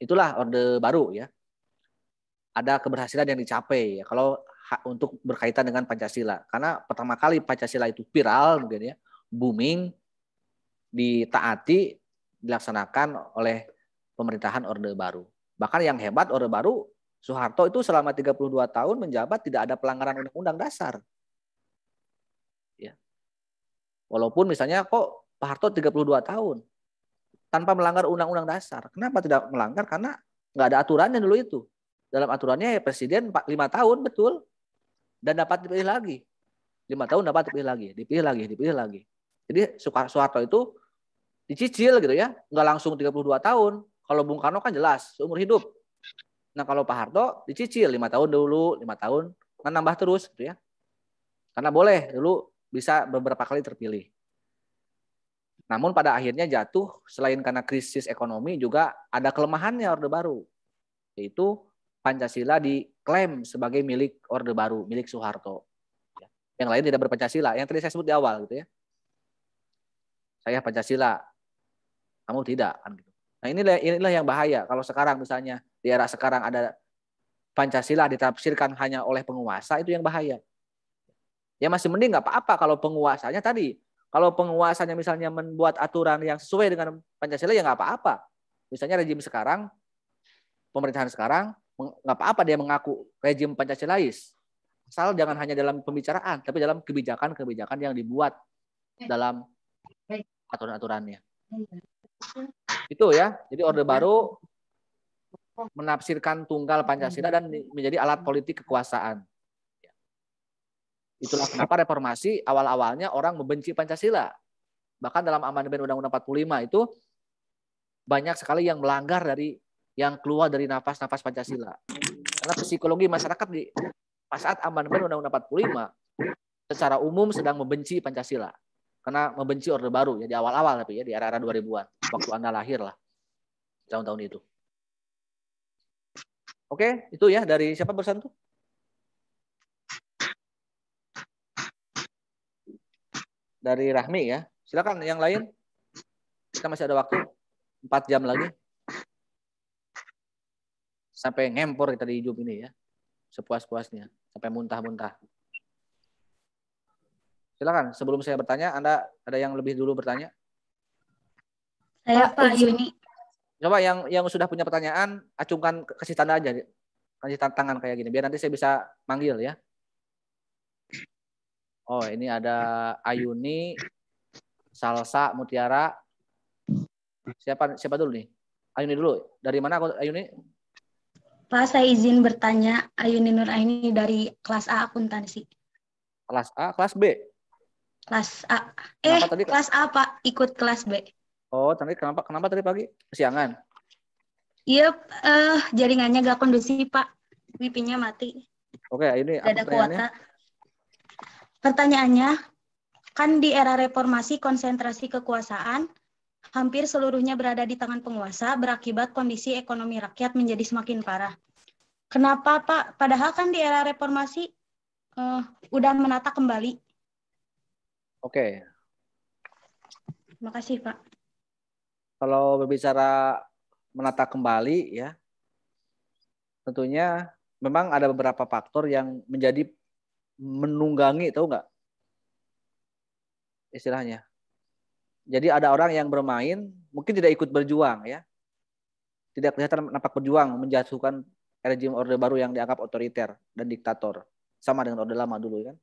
Itulah orde baru ya ada keberhasilan yang dicapai ya kalau untuk berkaitan dengan Pancasila karena pertama kali Pancasila itu viral mungkin ya booming ditaati dilaksanakan oleh pemerintahan Orde Baru bahkan yang hebat Orde Baru Soeharto itu selama 32 tahun menjabat tidak ada pelanggaran undang-undang dasar ya walaupun misalnya kok Pak Harto 32 tahun tanpa melanggar undang-undang dasar kenapa tidak melanggar karena nggak ada aturannya dulu itu dalam aturannya ya presiden 4, 5 tahun betul dan dapat dipilih lagi. 5 tahun dapat dipilih lagi, dipilih lagi, dipilih lagi. Jadi Soeharto itu dicicil gitu ya, nggak langsung 32 tahun. Kalau Bung Karno kan jelas seumur hidup. Nah kalau Pak Harto dicicil 5 tahun dulu, 5 tahun, kan nambah terus gitu ya. Karena boleh dulu bisa beberapa kali terpilih. Namun pada akhirnya jatuh selain karena krisis ekonomi juga ada kelemahannya Orde Baru. Yaitu Pancasila diklaim sebagai milik Orde Baru, milik Soeharto. Yang lain tidak berpancasila. Yang tadi saya sebut di awal gitu ya. Saya Pancasila, kamu tidak kan gitu. Nah inilah inilah yang bahaya kalau sekarang misalnya di era sekarang ada Pancasila ditafsirkan hanya oleh penguasa itu yang bahaya. Ya masih mending nggak apa-apa kalau penguasanya tadi. Kalau penguasanya misalnya membuat aturan yang sesuai dengan Pancasila ya nggak apa-apa. Misalnya rejim sekarang, pemerintahan sekarang nggak apa-apa dia mengaku rejim Pancasilais. Asal jangan hanya dalam pembicaraan, tapi dalam kebijakan-kebijakan yang dibuat iya. dalam aturan-aturannya. Iya. Itu ya. Jadi Orde iya. Baru oh. menafsirkan tunggal Pancasila dan menjadi alat politik kekuasaan. Itulah kenapa reformasi awal-awalnya orang membenci Pancasila. Bahkan dalam amandemen Undang-Undang 45 itu banyak sekali yang melanggar dari yang keluar dari nafas-nafas Pancasila. Karena psikologi masyarakat di saat amandemen Undang-Undang 45 secara umum sedang membenci Pancasila. Karena membenci Orde Baru ya di awal-awal tapi ya di era-era 2000-an waktu Anda lahir lah. Tahun-tahun itu. Oke, itu ya dari siapa bersan tuh? Dari Rahmi ya. Silakan yang lain. Kita masih ada waktu. 4 jam lagi sampai ngempor kita di hidup ini ya. Sepuas-puasnya, sampai muntah-muntah. Silakan, sebelum saya bertanya, Anda ada yang lebih dulu bertanya? Saya Pak Yuni. Coba yang yang sudah punya pertanyaan, acungkan kasih tanda aja. Kasih tantangan kayak gini, biar nanti saya bisa manggil ya. Oh, ini ada Ayuni, Salsa, Mutiara. Siapa siapa dulu nih? Ayuni dulu. Dari mana Ayuni? Pak, saya izin bertanya Ayuni Nur Aini dari kelas A akuntansi. Kelas A, kelas B? Kelas A. Eh, tadi kelas A, Pak. Ikut kelas B. Oh, tadi kenapa kenapa tadi pagi? Siangan? Iya, yep, uh, jaringannya gak kondusif, Pak. Wipinya mati. Oke, okay, ini ada kuota. Pertanyaannya, kan di era reformasi konsentrasi kekuasaan hampir seluruhnya berada di tangan penguasa berakibat kondisi ekonomi rakyat menjadi semakin parah. Kenapa Pak? Padahal kan di era reformasi uh, eh, udah menata kembali. Oke. Okay. kasih Pak. Kalau berbicara menata kembali ya, tentunya memang ada beberapa faktor yang menjadi menunggangi, tahu nggak? Istilahnya jadi ada orang yang bermain mungkin tidak ikut berjuang ya. Tidak kelihatan nampak berjuang menjatuhkan rejim Orde Baru yang dianggap otoriter dan diktator. Sama dengan Orde Lama dulu kan.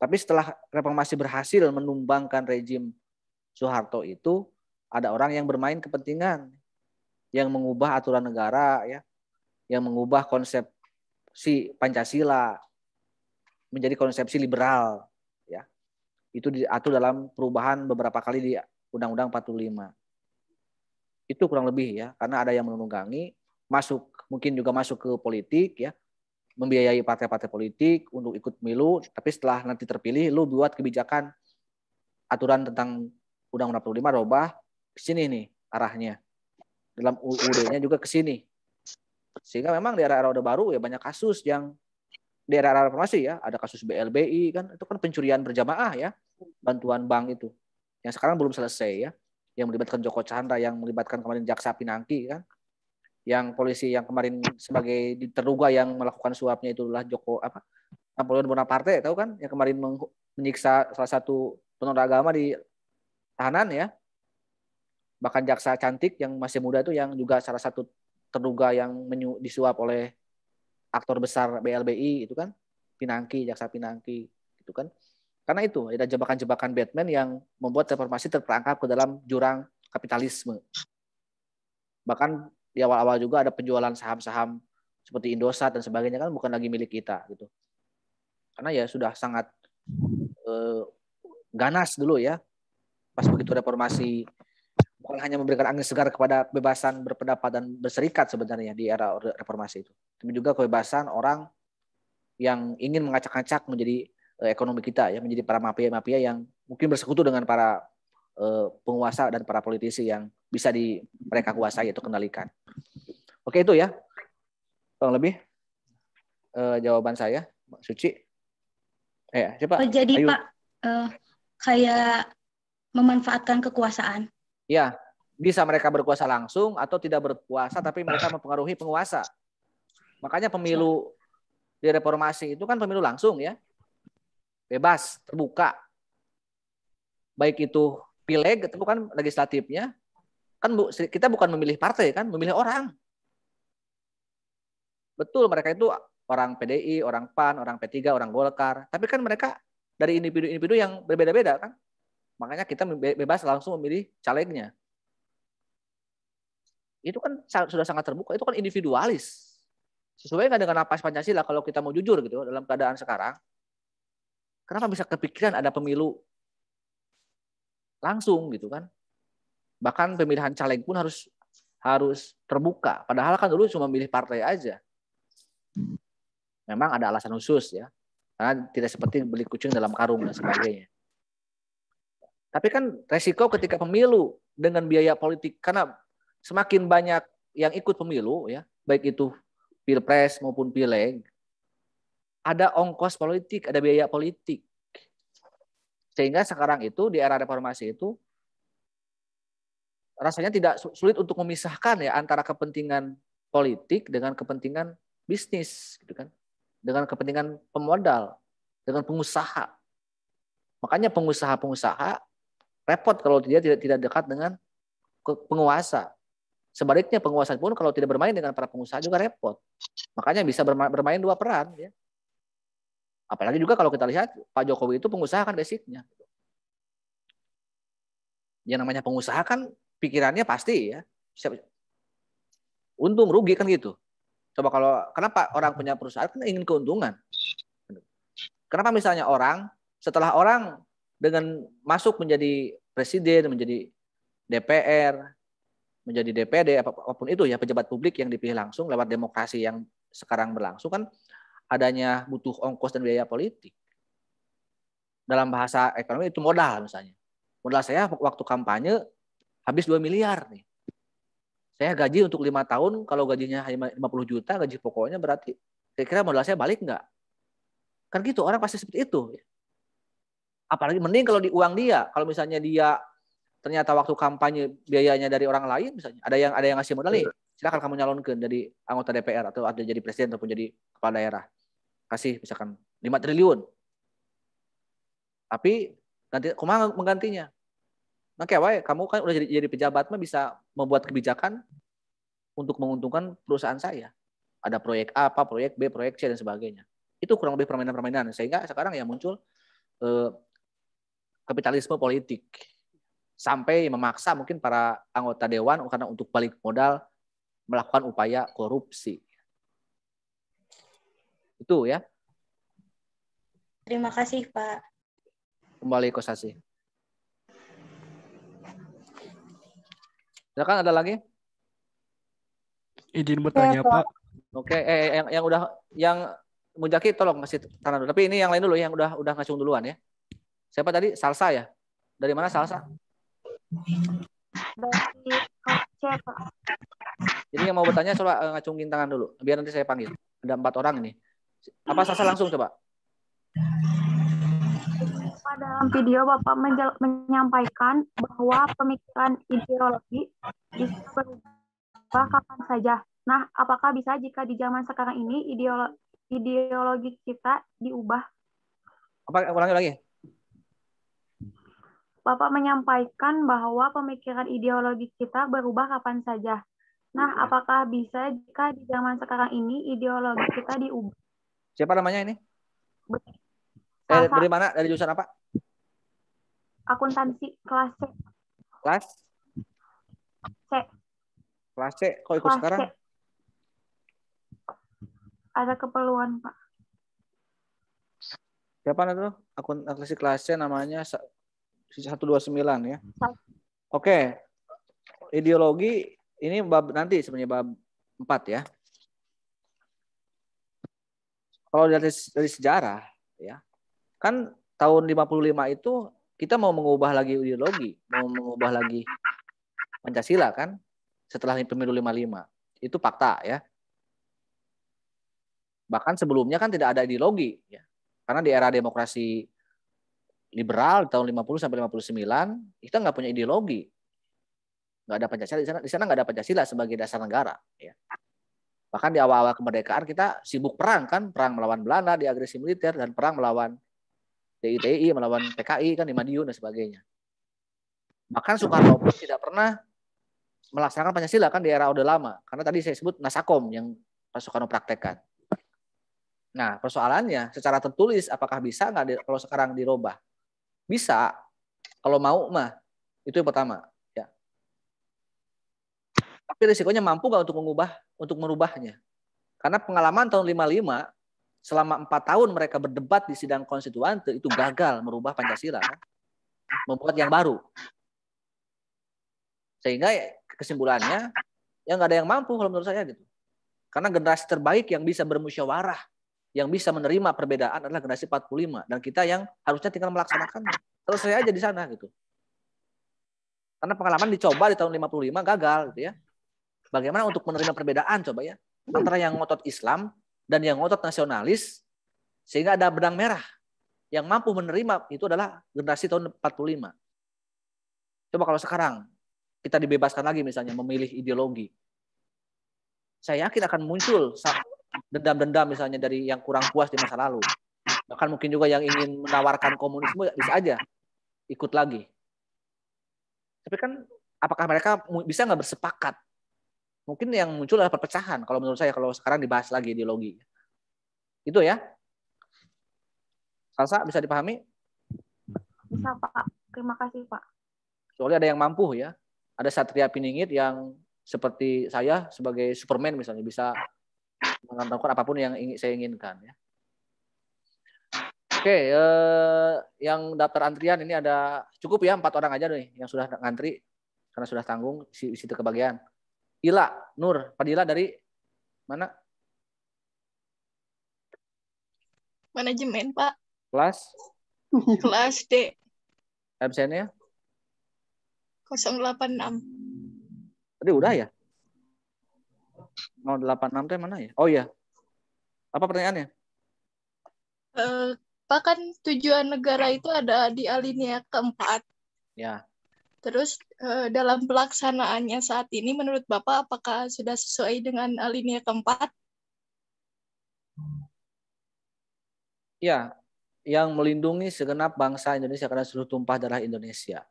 Tapi setelah reformasi berhasil menumbangkan rejim Soeharto itu, ada orang yang bermain kepentingan, yang mengubah aturan negara, ya, yang mengubah konsep si Pancasila menjadi konsepsi liberal. Itu diatur dalam perubahan beberapa kali di Undang-Undang 45. Itu kurang lebih ya, karena ada yang menunggangi, masuk mungkin juga masuk ke politik ya, membiayai partai-partai politik untuk ikut pemilu, tapi setelah nanti terpilih, lu buat kebijakan aturan tentang Undang-Undang 45 robah ke sini nih arahnya. Dalam UUD-nya juga ke sini. Sehingga memang di era-era Baru ya banyak kasus yang di era reformasi ya, ada kasus BLBI kan, itu kan pencurian berjamaah ya, bantuan bank itu. Yang sekarang belum selesai ya, yang melibatkan Joko Chandra, yang melibatkan kemarin Jaksa Pinangki kan, yang polisi yang kemarin sebagai terduga yang melakukan suapnya itulah Joko apa Napoleon Bonaparte tahu kan yang kemarin menyiksa salah satu penodaan agama di tahanan ya bahkan jaksa cantik yang masih muda itu yang juga salah satu terduga yang disuap oleh aktor besar BLBI itu kan Pinangki, Jaksa Pinangki itu kan. Karena itu ada jebakan-jebakan Batman yang membuat reformasi terperangkap ke dalam jurang kapitalisme. Bahkan di awal-awal juga ada penjualan saham-saham seperti Indosat dan sebagainya kan bukan lagi milik kita gitu. Karena ya sudah sangat eh, ganas dulu ya pas begitu reformasi bukan hanya memberikan angin segar kepada kebebasan berpendapat dan berserikat sebenarnya di era reformasi itu, tapi juga kebebasan orang yang ingin mengacak-acak menjadi eh, ekonomi kita ya, menjadi para mafia-mafia yang mungkin bersekutu dengan para eh, penguasa dan para politisi yang bisa di mereka kuasai atau kendalikan. Oke itu ya, kurang lebih eh, jawaban saya, Mbak Suci. Eh, coba. Oh, jadi Ayu. Pak, uh, kayak memanfaatkan kekuasaan. Ya, bisa mereka berkuasa langsung atau tidak berkuasa tapi mereka mempengaruhi penguasa. Makanya pemilu di reformasi itu kan pemilu langsung ya. Bebas, terbuka. Baik itu pileg itu kan legislatifnya kan kita bukan memilih partai kan, memilih orang. Betul mereka itu orang PDI, orang PAN, orang P3, orang Golkar, tapi kan mereka dari individu-individu yang berbeda-beda kan. Makanya kita bebas langsung memilih calegnya. Itu kan sudah sangat terbuka, itu kan individualis. Sesuai nggak dengan napas Pancasila kalau kita mau jujur gitu dalam keadaan sekarang? Kenapa bisa kepikiran ada pemilu langsung gitu kan? Bahkan pemilihan caleg pun harus harus terbuka. Padahal kan dulu cuma milih partai aja. Memang ada alasan khusus ya. Karena tidak seperti beli kucing dalam karung dan sebagainya. Tapi kan resiko ketika pemilu dengan biaya politik karena semakin banyak yang ikut pemilu ya, baik itu pilpres maupun pileg, ada ongkos politik, ada biaya politik. Sehingga sekarang itu di era reformasi itu rasanya tidak sulit untuk memisahkan ya antara kepentingan politik dengan kepentingan bisnis gitu kan. Dengan kepentingan pemodal, dengan pengusaha. Makanya pengusaha-pengusaha repot kalau dia tidak tidak dekat dengan penguasa. Sebaliknya penguasa pun kalau tidak bermain dengan para pengusaha juga repot. Makanya bisa bermain, dua peran. Ya. Apalagi juga kalau kita lihat Pak Jokowi itu pengusaha kan basicnya. Yang namanya pengusaha kan pikirannya pasti ya. Untung rugi kan gitu. Coba kalau kenapa orang punya perusahaan kan ingin keuntungan. Kenapa misalnya orang setelah orang dengan masuk menjadi presiden, menjadi DPR, menjadi DPD apapun itu ya pejabat publik yang dipilih langsung lewat demokrasi yang sekarang berlangsung kan adanya butuh ongkos dan biaya politik. Dalam bahasa ekonomi itu modal misalnya. Modal saya waktu kampanye habis 2 miliar nih. Saya gaji untuk lima tahun, kalau gajinya hanya 50 juta, gaji pokoknya berarti kira-kira modal saya balik nggak? Kan gitu, orang pasti seperti itu. Apalagi mending kalau di uang dia, kalau misalnya dia ternyata waktu kampanye biayanya dari orang lain misalnya ada yang ada yang ngasih modal nih iya. eh, silakan kamu nyalonkan jadi anggota DPR atau ada jadi presiden ataupun jadi kepala daerah kasih misalkan 5 triliun tapi ganti kumaha menggantinya Oke, nah, kamu kan udah jadi, jadi pejabat mah bisa membuat kebijakan untuk menguntungkan perusahaan saya. Ada proyek A, apa, proyek B, proyek C dan sebagainya. Itu kurang lebih permainan-permainan sehingga sekarang ya muncul eh, kapitalisme politik sampai memaksa mungkin para anggota dewan karena untuk balik modal melakukan upaya korupsi. Itu ya. Terima kasih, Pak. Kembali ke Sasi. Silakan ada lagi? Izin bertanya, ya, Pak. Oke, eh, eh yang yang udah yang Mujaki tolong kasih tangan dulu. Tapi ini yang lain dulu yang udah udah ngacung duluan ya. Siapa tadi? Salsa ya? Dari mana Salsa? Dari Jadi yang mau bertanya coba eh, ngacungin tangan dulu, biar nanti saya panggil. Ada empat orang ini. Apa Salsa langsung coba? dalam video Bapak menyampaikan bahwa pemikiran ideologi bisa berubah kapan saja. Nah, apakah bisa jika di zaman sekarang ini ideologi, ideologi kita diubah? Apa ulangi lagi? Bapak menyampaikan bahwa pemikiran ideologi kita berubah kapan saja. Nah, iya. apakah bisa jika di zaman sekarang ini ideologi kita diubah? Siapa namanya ini? Eh, dari mana? Dari jurusan apa? Akuntansi kelas C. Kelas? C. Kelas C. Kok ikut sekarang? C. Ada keperluan, Pak. Siapa itu? akuntansi kelas C namanya 129 ya. Oke. Okay. Ideologi ini bab nanti sebenarnya bab 4 ya. Kalau dari, dari sejarah ya. Kan tahun 55 itu kita mau mengubah lagi ideologi, mau mengubah lagi Pancasila kan setelah pemilu 55. Itu fakta ya. Bahkan sebelumnya kan tidak ada ideologi ya. Karena di era demokrasi liberal tahun 50 sampai 59 kita nggak punya ideologi nggak ada pancasila di sana di sana nggak ada pancasila sebagai dasar negara ya bahkan di awal-awal kemerdekaan kita sibuk perang kan perang melawan Belanda di agresi militer dan perang melawan DITI melawan PKI kan di Madiun dan sebagainya bahkan Soekarno pun tidak pernah melaksanakan pancasila kan di era Orde Lama karena tadi saya sebut Nasakom yang Pak Soekarno praktekkan Nah, persoalannya secara tertulis apakah bisa nggak kalau sekarang dirubah? Bisa kalau mau mah. Itu yang pertama, ya. Tapi risikonya mampu nggak untuk mengubah untuk merubahnya? Karena pengalaman tahun 55 selama empat tahun mereka berdebat di sidang konstituante itu gagal merubah Pancasila, kan? membuat yang baru. Sehingga ya, kesimpulannya yang nggak ada yang mampu kalau menurut saya gitu. Karena generasi terbaik yang bisa bermusyawarah yang bisa menerima perbedaan adalah generasi 45 dan kita yang harusnya tinggal melaksanakan saya aja di sana gitu. Karena pengalaman dicoba di tahun 55 gagal gitu ya. Bagaimana untuk menerima perbedaan coba ya antara yang ngotot Islam dan yang ngotot nasionalis sehingga ada benang merah yang mampu menerima itu adalah generasi tahun 45. Coba kalau sekarang kita dibebaskan lagi misalnya memilih ideologi. Saya yakin akan muncul dendam-dendam misalnya dari yang kurang puas di masa lalu. Bahkan mungkin juga yang ingin menawarkan komunisme bisa aja ikut lagi. Tapi kan apakah mereka bisa nggak bersepakat? Mungkin yang muncul adalah perpecahan kalau menurut saya kalau sekarang dibahas lagi ideologi. Itu ya. Salsa bisa dipahami? Bisa Pak. Terima kasih Pak. Soalnya ada yang mampu ya. Ada Satria Piningit yang seperti saya sebagai Superman misalnya bisa mengantongkan apapun yang ingin saya inginkan ya. Oke, okay, eh, yang daftar antrian ini ada cukup ya empat orang aja nih yang sudah ngantri karena sudah tanggung si situ kebagian. Ila, Nur, Padila dari mana? Manajemen, Pak. Kelas? [laughs] Kelas D. Absennya? 086. Tadi udah ya? 086 teh mana ya? Oh iya. Apa pertanyaannya? Uh, kan tujuan negara itu ada di alinea keempat. Ya. Terus uh, dalam pelaksanaannya saat ini menurut Bapak apakah sudah sesuai dengan alinea keempat? Ya, yang melindungi segenap bangsa Indonesia karena seluruh tumpah darah Indonesia.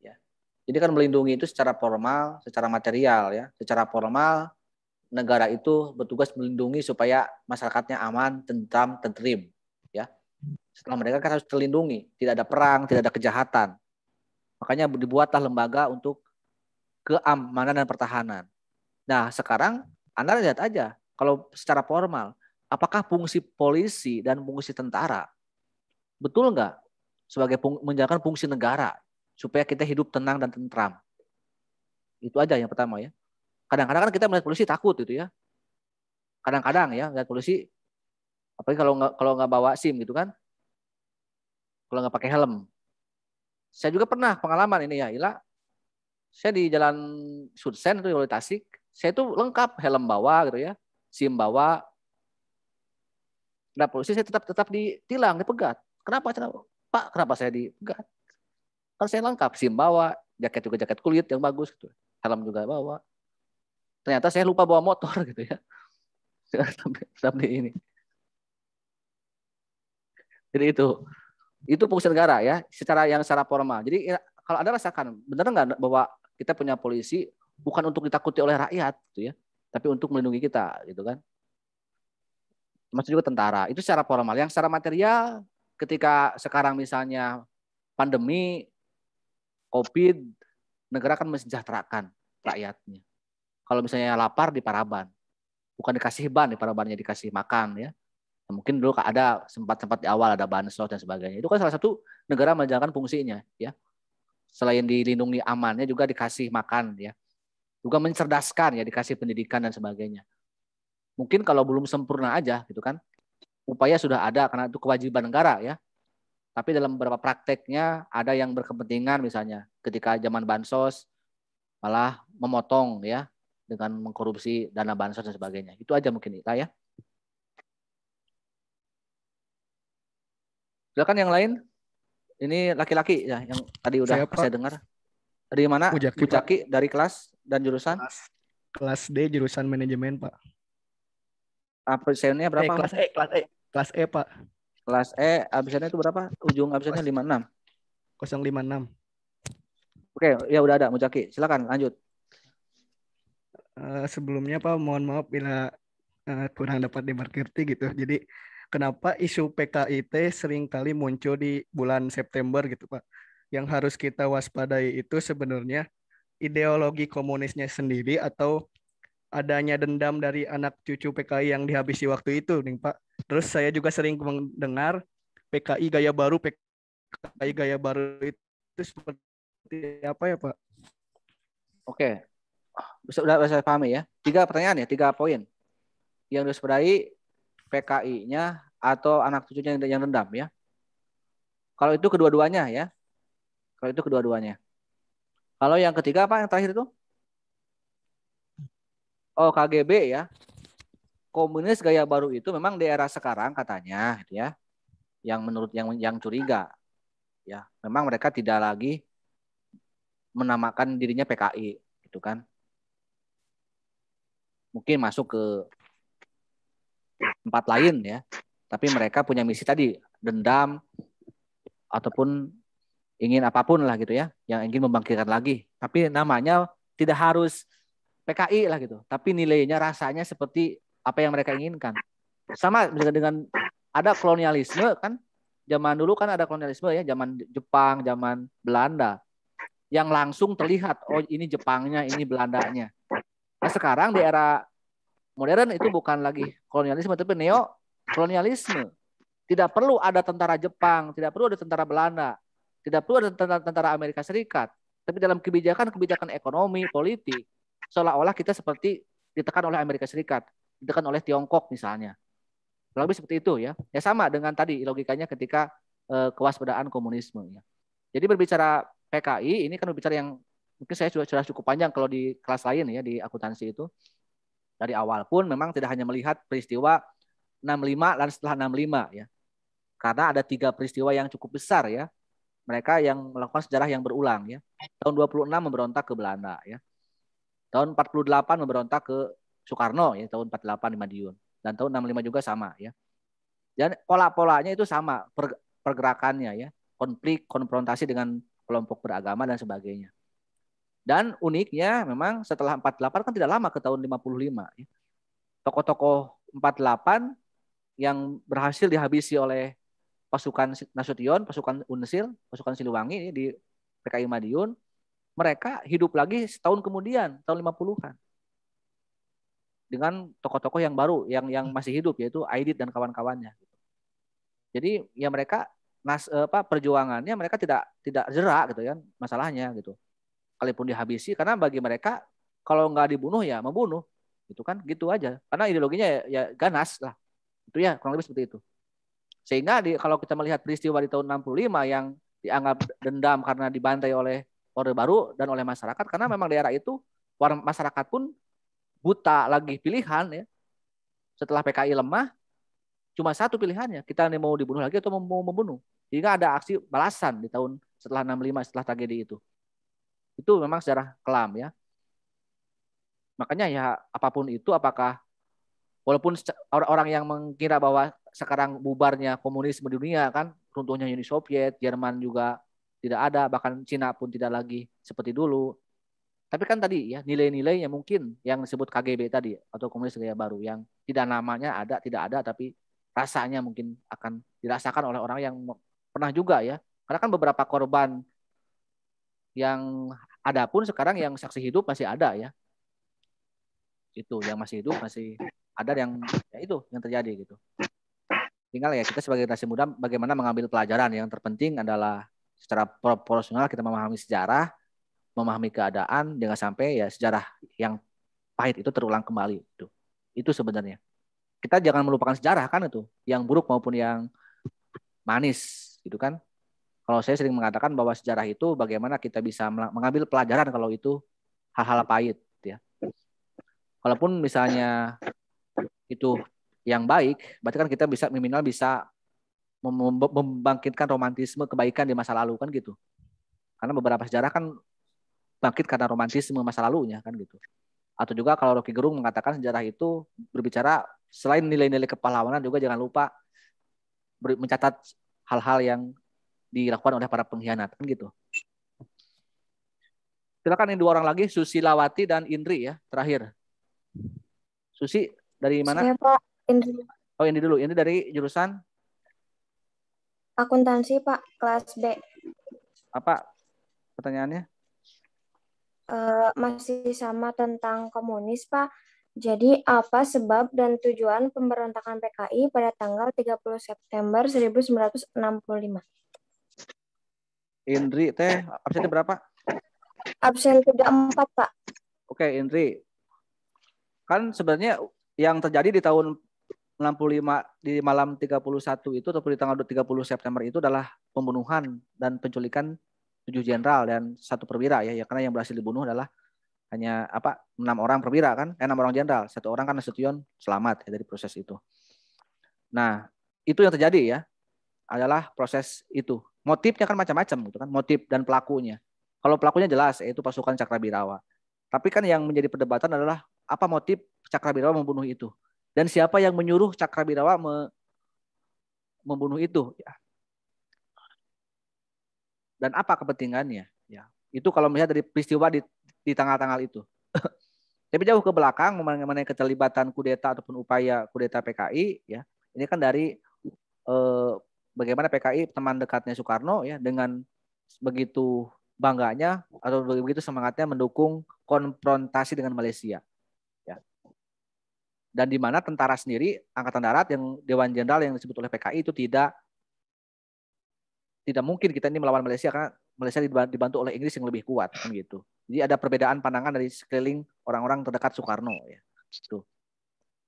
Ya. Jadi kan melindungi itu secara formal, secara material ya. Secara formal negara itu bertugas melindungi supaya masyarakatnya aman, tentram, tentrim. Ya, setelah mereka kan harus terlindungi, tidak ada perang, tidak ada kejahatan. Makanya dibuatlah lembaga untuk keamanan dan pertahanan. Nah, sekarang Anda lihat aja, kalau secara formal, apakah fungsi polisi dan fungsi tentara betul nggak sebagai fung, menjalankan fungsi negara supaya kita hidup tenang dan tentram? Itu aja yang pertama ya kadang-kadang kan kita melihat polisi takut gitu ya. Kadang-kadang ya melihat polisi apalagi kalau nggak kalau nggak bawa SIM gitu kan. Kalau nggak pakai helm. Saya juga pernah pengalaman ini ya, Ila. Saya di jalan Sudsen itu di Tasik, saya itu lengkap helm bawa gitu ya, SIM bawa. Nah, polisi saya tetap tetap ditilang, dipegat. Kenapa? Kenapa? Pak, kenapa saya dipegat? Kan saya lengkap, SIM bawa, jaket juga jaket kulit yang bagus gitu. Helm juga bawa ternyata saya lupa bawa motor [laughs] gitu ya [laughs] sampai ini jadi itu itu fungsi negara ya secara yang secara formal jadi ya, kalau anda rasakan benar nggak bahwa kita punya polisi bukan untuk ditakuti oleh rakyat gitu ya tapi untuk melindungi kita gitu kan maksud juga tentara itu secara formal yang secara material ketika sekarang misalnya pandemi covid negara akan mensejahterakan rakyatnya kalau misalnya lapar di paraban bukan dikasih ban di parabannya dikasih makan ya mungkin dulu ada sempat-sempat di awal ada bansos dan sebagainya itu kan salah satu negara menjalankan fungsinya ya selain dilindungi amannya juga dikasih makan ya juga mencerdaskan ya dikasih pendidikan dan sebagainya mungkin kalau belum sempurna aja gitu kan upaya sudah ada karena itu kewajiban negara ya tapi dalam beberapa prakteknya ada yang berkepentingan misalnya ketika zaman bansos malah memotong ya dengan mengkorupsi dana bansos dan sebagainya. Itu aja mungkin kita ya. Silakan yang lain. Ini laki-laki ya yang tadi udah saya, saya dengar. Dari mana? Ujaki, Ujaki dari kelas dan jurusan? Kelas, D jurusan manajemen, Pak. Apa absennya berapa? E, kelas E, kelas E. Kelas E, Pak. Kelas E absennya itu berapa? Ujung absennya 56. 056. Oke, ya udah ada Mujaki. Silakan lanjut. Eh, sebelumnya Pak mohon maaf bila uh, kurang dapat dimengerti gitu. Jadi kenapa isu PKIT seringkali muncul di bulan September gitu Pak. Yang harus kita waspadai itu sebenarnya ideologi komunisnya sendiri atau adanya dendam dari anak cucu PKI yang dihabisi waktu itu nih Pak. Terus saya juga sering mendengar PKI gaya baru, PKI gaya baru itu seperti apa ya Pak? Oke, sudah saya pahami ya. Tiga pertanyaan ya, tiga poin. Yang berai PKI-nya atau anak cucunya yang rendam ya. Kalau itu kedua-duanya ya. Kalau itu kedua-duanya. Kalau yang ketiga apa yang terakhir itu? Oh, KGB ya. Komunis gaya baru itu memang di era sekarang katanya gitu ya. Yang menurut yang yang curiga ya. Memang mereka tidak lagi menamakan dirinya PKI gitu kan mungkin masuk ke tempat lain ya. Tapi mereka punya misi tadi dendam ataupun ingin apapun lah gitu ya, yang ingin membangkitkan lagi. Tapi namanya tidak harus PKI lah gitu. Tapi nilainya rasanya seperti apa yang mereka inginkan. Sama dengan, dengan ada kolonialisme kan zaman dulu kan ada kolonialisme ya, zaman Jepang, zaman Belanda yang langsung terlihat oh ini Jepangnya, ini Belandanya. Nah, sekarang di era modern itu bukan lagi kolonialisme tapi neo kolonialisme. Tidak perlu ada tentara Jepang, tidak perlu ada tentara Belanda, tidak perlu ada tentara, Amerika Serikat. Tapi dalam kebijakan-kebijakan ekonomi, politik, seolah-olah kita seperti ditekan oleh Amerika Serikat, ditekan oleh Tiongkok misalnya. Lebih seperti itu ya. Ya sama dengan tadi logikanya ketika eh, kewaspadaan komunisme. Ya. Jadi berbicara PKI ini kan berbicara yang mungkin saya sudah jelas cukup panjang kalau di kelas lain ya di akuntansi itu dari awal pun memang tidak hanya melihat peristiwa 65 dan setelah 65 ya. Karena ada tiga peristiwa yang cukup besar ya. Mereka yang melakukan sejarah yang berulang ya. Tahun 26 memberontak ke Belanda ya. Tahun 48 memberontak ke Soekarno ya tahun 48 di Madiun dan tahun 65 juga sama ya. Dan pola-polanya itu sama pergerakannya ya, konflik, konfrontasi dengan kelompok beragama dan sebagainya. Dan uniknya memang setelah 48 kan tidak lama ke tahun 55. Ya. Tokoh-tokoh 48 yang berhasil dihabisi oleh pasukan Nasution, pasukan Unsil, pasukan Siliwangi di PKI Madiun, mereka hidup lagi setahun kemudian, tahun 50-an. Dengan tokoh-tokoh yang baru, yang yang hmm. masih hidup, yaitu Aidit dan kawan-kawannya. Jadi ya mereka nas apa perjuangannya mereka tidak tidak jerak gitu ya masalahnya gitu sekalipun dihabisi karena bagi mereka kalau nggak dibunuh ya membunuh itu kan gitu aja karena ideologinya ya, ya ganas lah itu ya kurang lebih seperti itu sehingga di, kalau kita melihat peristiwa di tahun 65 yang dianggap dendam karena dibantai oleh Orde Baru dan oleh masyarakat karena memang daerah itu masyarakat pun buta lagi pilihan ya setelah PKI lemah cuma satu pilihannya kita mau dibunuh lagi atau mau membunuh sehingga ada aksi balasan di tahun setelah 65 setelah tragedi itu itu memang sejarah kelam ya. Makanya ya apapun itu apakah walaupun orang-orang yang mengira bahwa sekarang bubarnya komunisme di dunia kan runtuhnya Uni Soviet, Jerman juga tidak ada, bahkan Cina pun tidak lagi seperti dulu. Tapi kan tadi ya nilai-nilai yang mungkin yang disebut KGB tadi atau komunis gaya baru yang tidak namanya ada, tidak ada tapi rasanya mungkin akan dirasakan oleh orang yang pernah juga ya. Karena kan beberapa korban yang ada pun sekarang yang saksi hidup masih ada ya itu yang masih hidup masih ada yang ya itu yang terjadi gitu tinggal ya kita sebagai generasi muda bagaimana mengambil pelajaran yang terpenting adalah secara proporsional kita memahami sejarah memahami keadaan jangan sampai ya sejarah yang pahit itu terulang kembali itu itu sebenarnya kita jangan melupakan sejarah kan itu yang buruk maupun yang manis gitu kan kalau saya sering mengatakan bahwa sejarah itu bagaimana kita bisa mengambil pelajaran kalau itu hal-hal pahit ya. Walaupun misalnya itu yang baik, berarti kan kita bisa minimal bisa membangkitkan romantisme kebaikan di masa lalu kan gitu. Karena beberapa sejarah kan bangkit karena romantisme masa lalunya kan gitu. Atau juga kalau Rocky Gerung mengatakan sejarah itu berbicara selain nilai-nilai kepahlawanan juga jangan lupa mencatat hal-hal yang dilakukan oleh para pengkhianat kan gitu. Silakan yang dua orang lagi Susilawati dan Indri ya terakhir. Susi dari mana? Saya Pak Indri. Oh Indri dulu. Ini dari jurusan? Akuntansi Pak kelas B. Apa pertanyaannya? Uh, masih sama tentang komunis Pak. Jadi apa sebab dan tujuan pemberontakan PKI pada tanggal 30 September 1965? Indri teh absennya berapa? Absen 34, empat Pak. Oke, okay, Indri. Kan sebenarnya yang terjadi di tahun 65 di malam 31 itu atau di tanggal 30 September itu adalah pembunuhan dan penculikan tujuh jenderal dan satu perwira ya, ya karena yang berhasil dibunuh adalah hanya apa enam orang perwira kan eh, enam orang jenderal satu orang kan nasution selamat ya, dari proses itu nah itu yang terjadi ya adalah proses itu Motifnya kan macam-macam gitu kan, motif dan pelakunya. Kalau pelakunya jelas yaitu pasukan Cakrabirawa. Tapi kan yang menjadi perdebatan adalah apa motif Cakrabirawa membunuh itu dan siapa yang menyuruh Cakrabirawa me membunuh itu ya. Dan apa kepentingannya ya. Itu kalau melihat dari peristiwa di di tanggal-tanggal itu. [laughs] Tapi jauh ke belakang mengenai keterlibatan kudeta ataupun upaya kudeta PKI ya. Ini kan dari eh, bagaimana PKI teman dekatnya Soekarno ya dengan begitu bangganya atau begitu semangatnya mendukung konfrontasi dengan Malaysia. Ya. Dan di mana tentara sendiri, angkatan darat yang Dewan Jenderal yang disebut oleh PKI itu tidak tidak mungkin kita ini melawan Malaysia karena Malaysia dibantu oleh Inggris yang lebih kuat kan gitu. Jadi ada perbedaan pandangan dari sekeliling orang-orang terdekat Soekarno ya. itu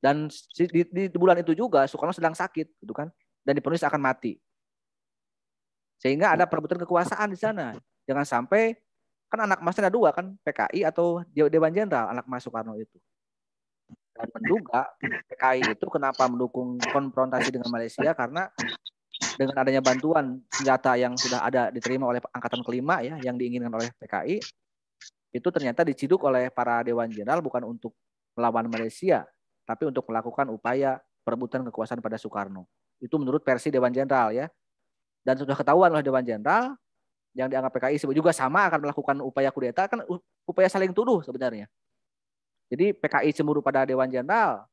Dan di, di bulan itu juga Soekarno sedang sakit gitu kan dan dipenuhi akan mati. Sehingga ada perebutan kekuasaan di sana. Jangan sampai kan anak emasnya ada dua kan PKI atau Dewan Jenderal anak emas Soekarno itu. Dan menduga PKI itu kenapa mendukung konfrontasi dengan Malaysia karena dengan adanya bantuan senjata yang sudah ada diterima oleh angkatan kelima ya yang diinginkan oleh PKI itu ternyata diciduk oleh para dewan jenderal bukan untuk melawan Malaysia tapi untuk melakukan upaya perebutan kekuasaan pada Soekarno. Itu menurut versi Dewan Jenderal ya. Dan sudah ketahuan oleh Dewan Jenderal yang dianggap PKI juga sama akan melakukan upaya kudeta kan upaya saling tuduh sebenarnya. Jadi PKI cemburu pada Dewan Jenderal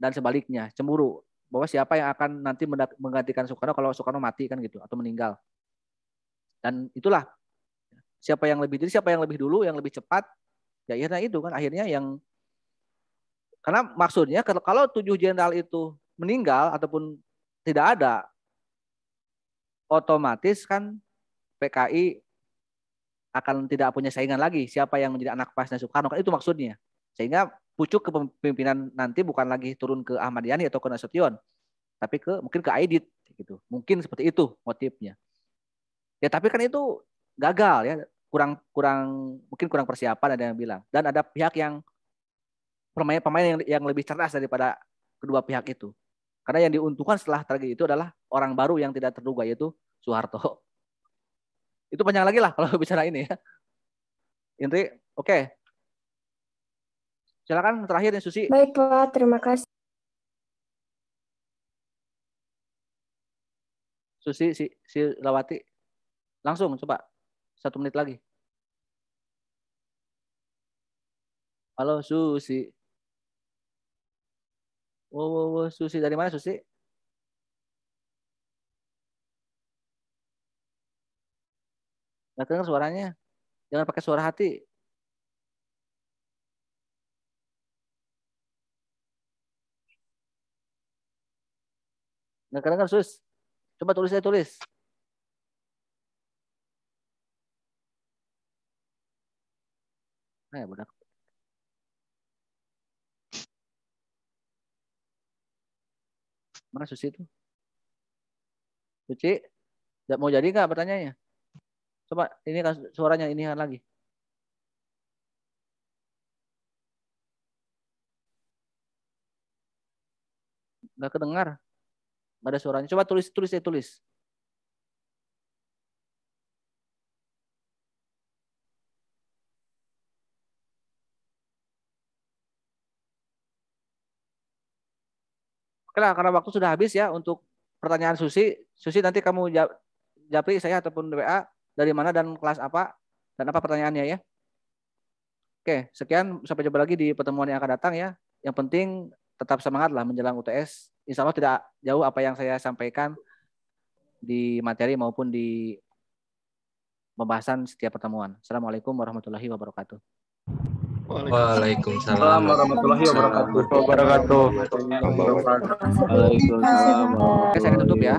dan sebaliknya cemburu bahwa siapa yang akan nanti menggantikan Soekarno kalau Soekarno mati kan gitu atau meninggal. Dan itulah siapa yang lebih jadi siapa yang lebih dulu yang lebih cepat ya akhirnya itu kan akhirnya yang karena maksudnya kalau tujuh jenderal itu meninggal ataupun tidak ada, otomatis kan PKI akan tidak punya saingan lagi siapa yang menjadi anak pasnya Soekarno kan itu maksudnya sehingga pucuk kepemimpinan nanti bukan lagi turun ke Ahmad Yani atau ke Nasution tapi ke mungkin ke Aidit gitu mungkin seperti itu motifnya ya tapi kan itu gagal ya kurang kurang mungkin kurang persiapan ada yang bilang dan ada pihak yang pemain pemain yang, yang lebih cerdas daripada kedua pihak itu karena yang diuntungkan setelah tragedi itu adalah orang baru yang tidak terduga yaitu Soeharto. [laughs] Itu panjang lagi lah kalau [laughs] bicara ini ya. Indri, oke. Okay. Silakan terakhir yang Susi. Baiklah, terima kasih. Susi si, si Lawati. Langsung coba. Satu menit lagi. Halo Susi. Wow, wow, wow. Susi dari mana Susi? Gak dengar suaranya. Jangan pakai suara hati. Gak dengar Sus. Coba tulis saya tulis. Nah, ya, budak. Mana Susi itu? Suci, mau jadi nggak pertanyaannya? Coba ini kan suaranya ini lagi. Nggak kedengar. Nggak ada suaranya. Coba tulis, tulis ya tulis. karena waktu sudah habis ya untuk pertanyaan Susi. Susi nanti kamu japri saya ataupun WA dari mana dan kelas apa dan apa pertanyaannya ya. Oke, sekian. Sampai jumpa lagi di pertemuan yang akan datang ya. Yang penting tetap semangatlah menjelang UTS. Insya Allah tidak jauh apa yang saya sampaikan di materi maupun di pembahasan setiap pertemuan. Assalamualaikum warahmatullahi wabarakatuh. Waalaikumsalam warahmatullahi wabarakatuh. Wabarakatuh. Waalaikumsalam. Saya tutup ya.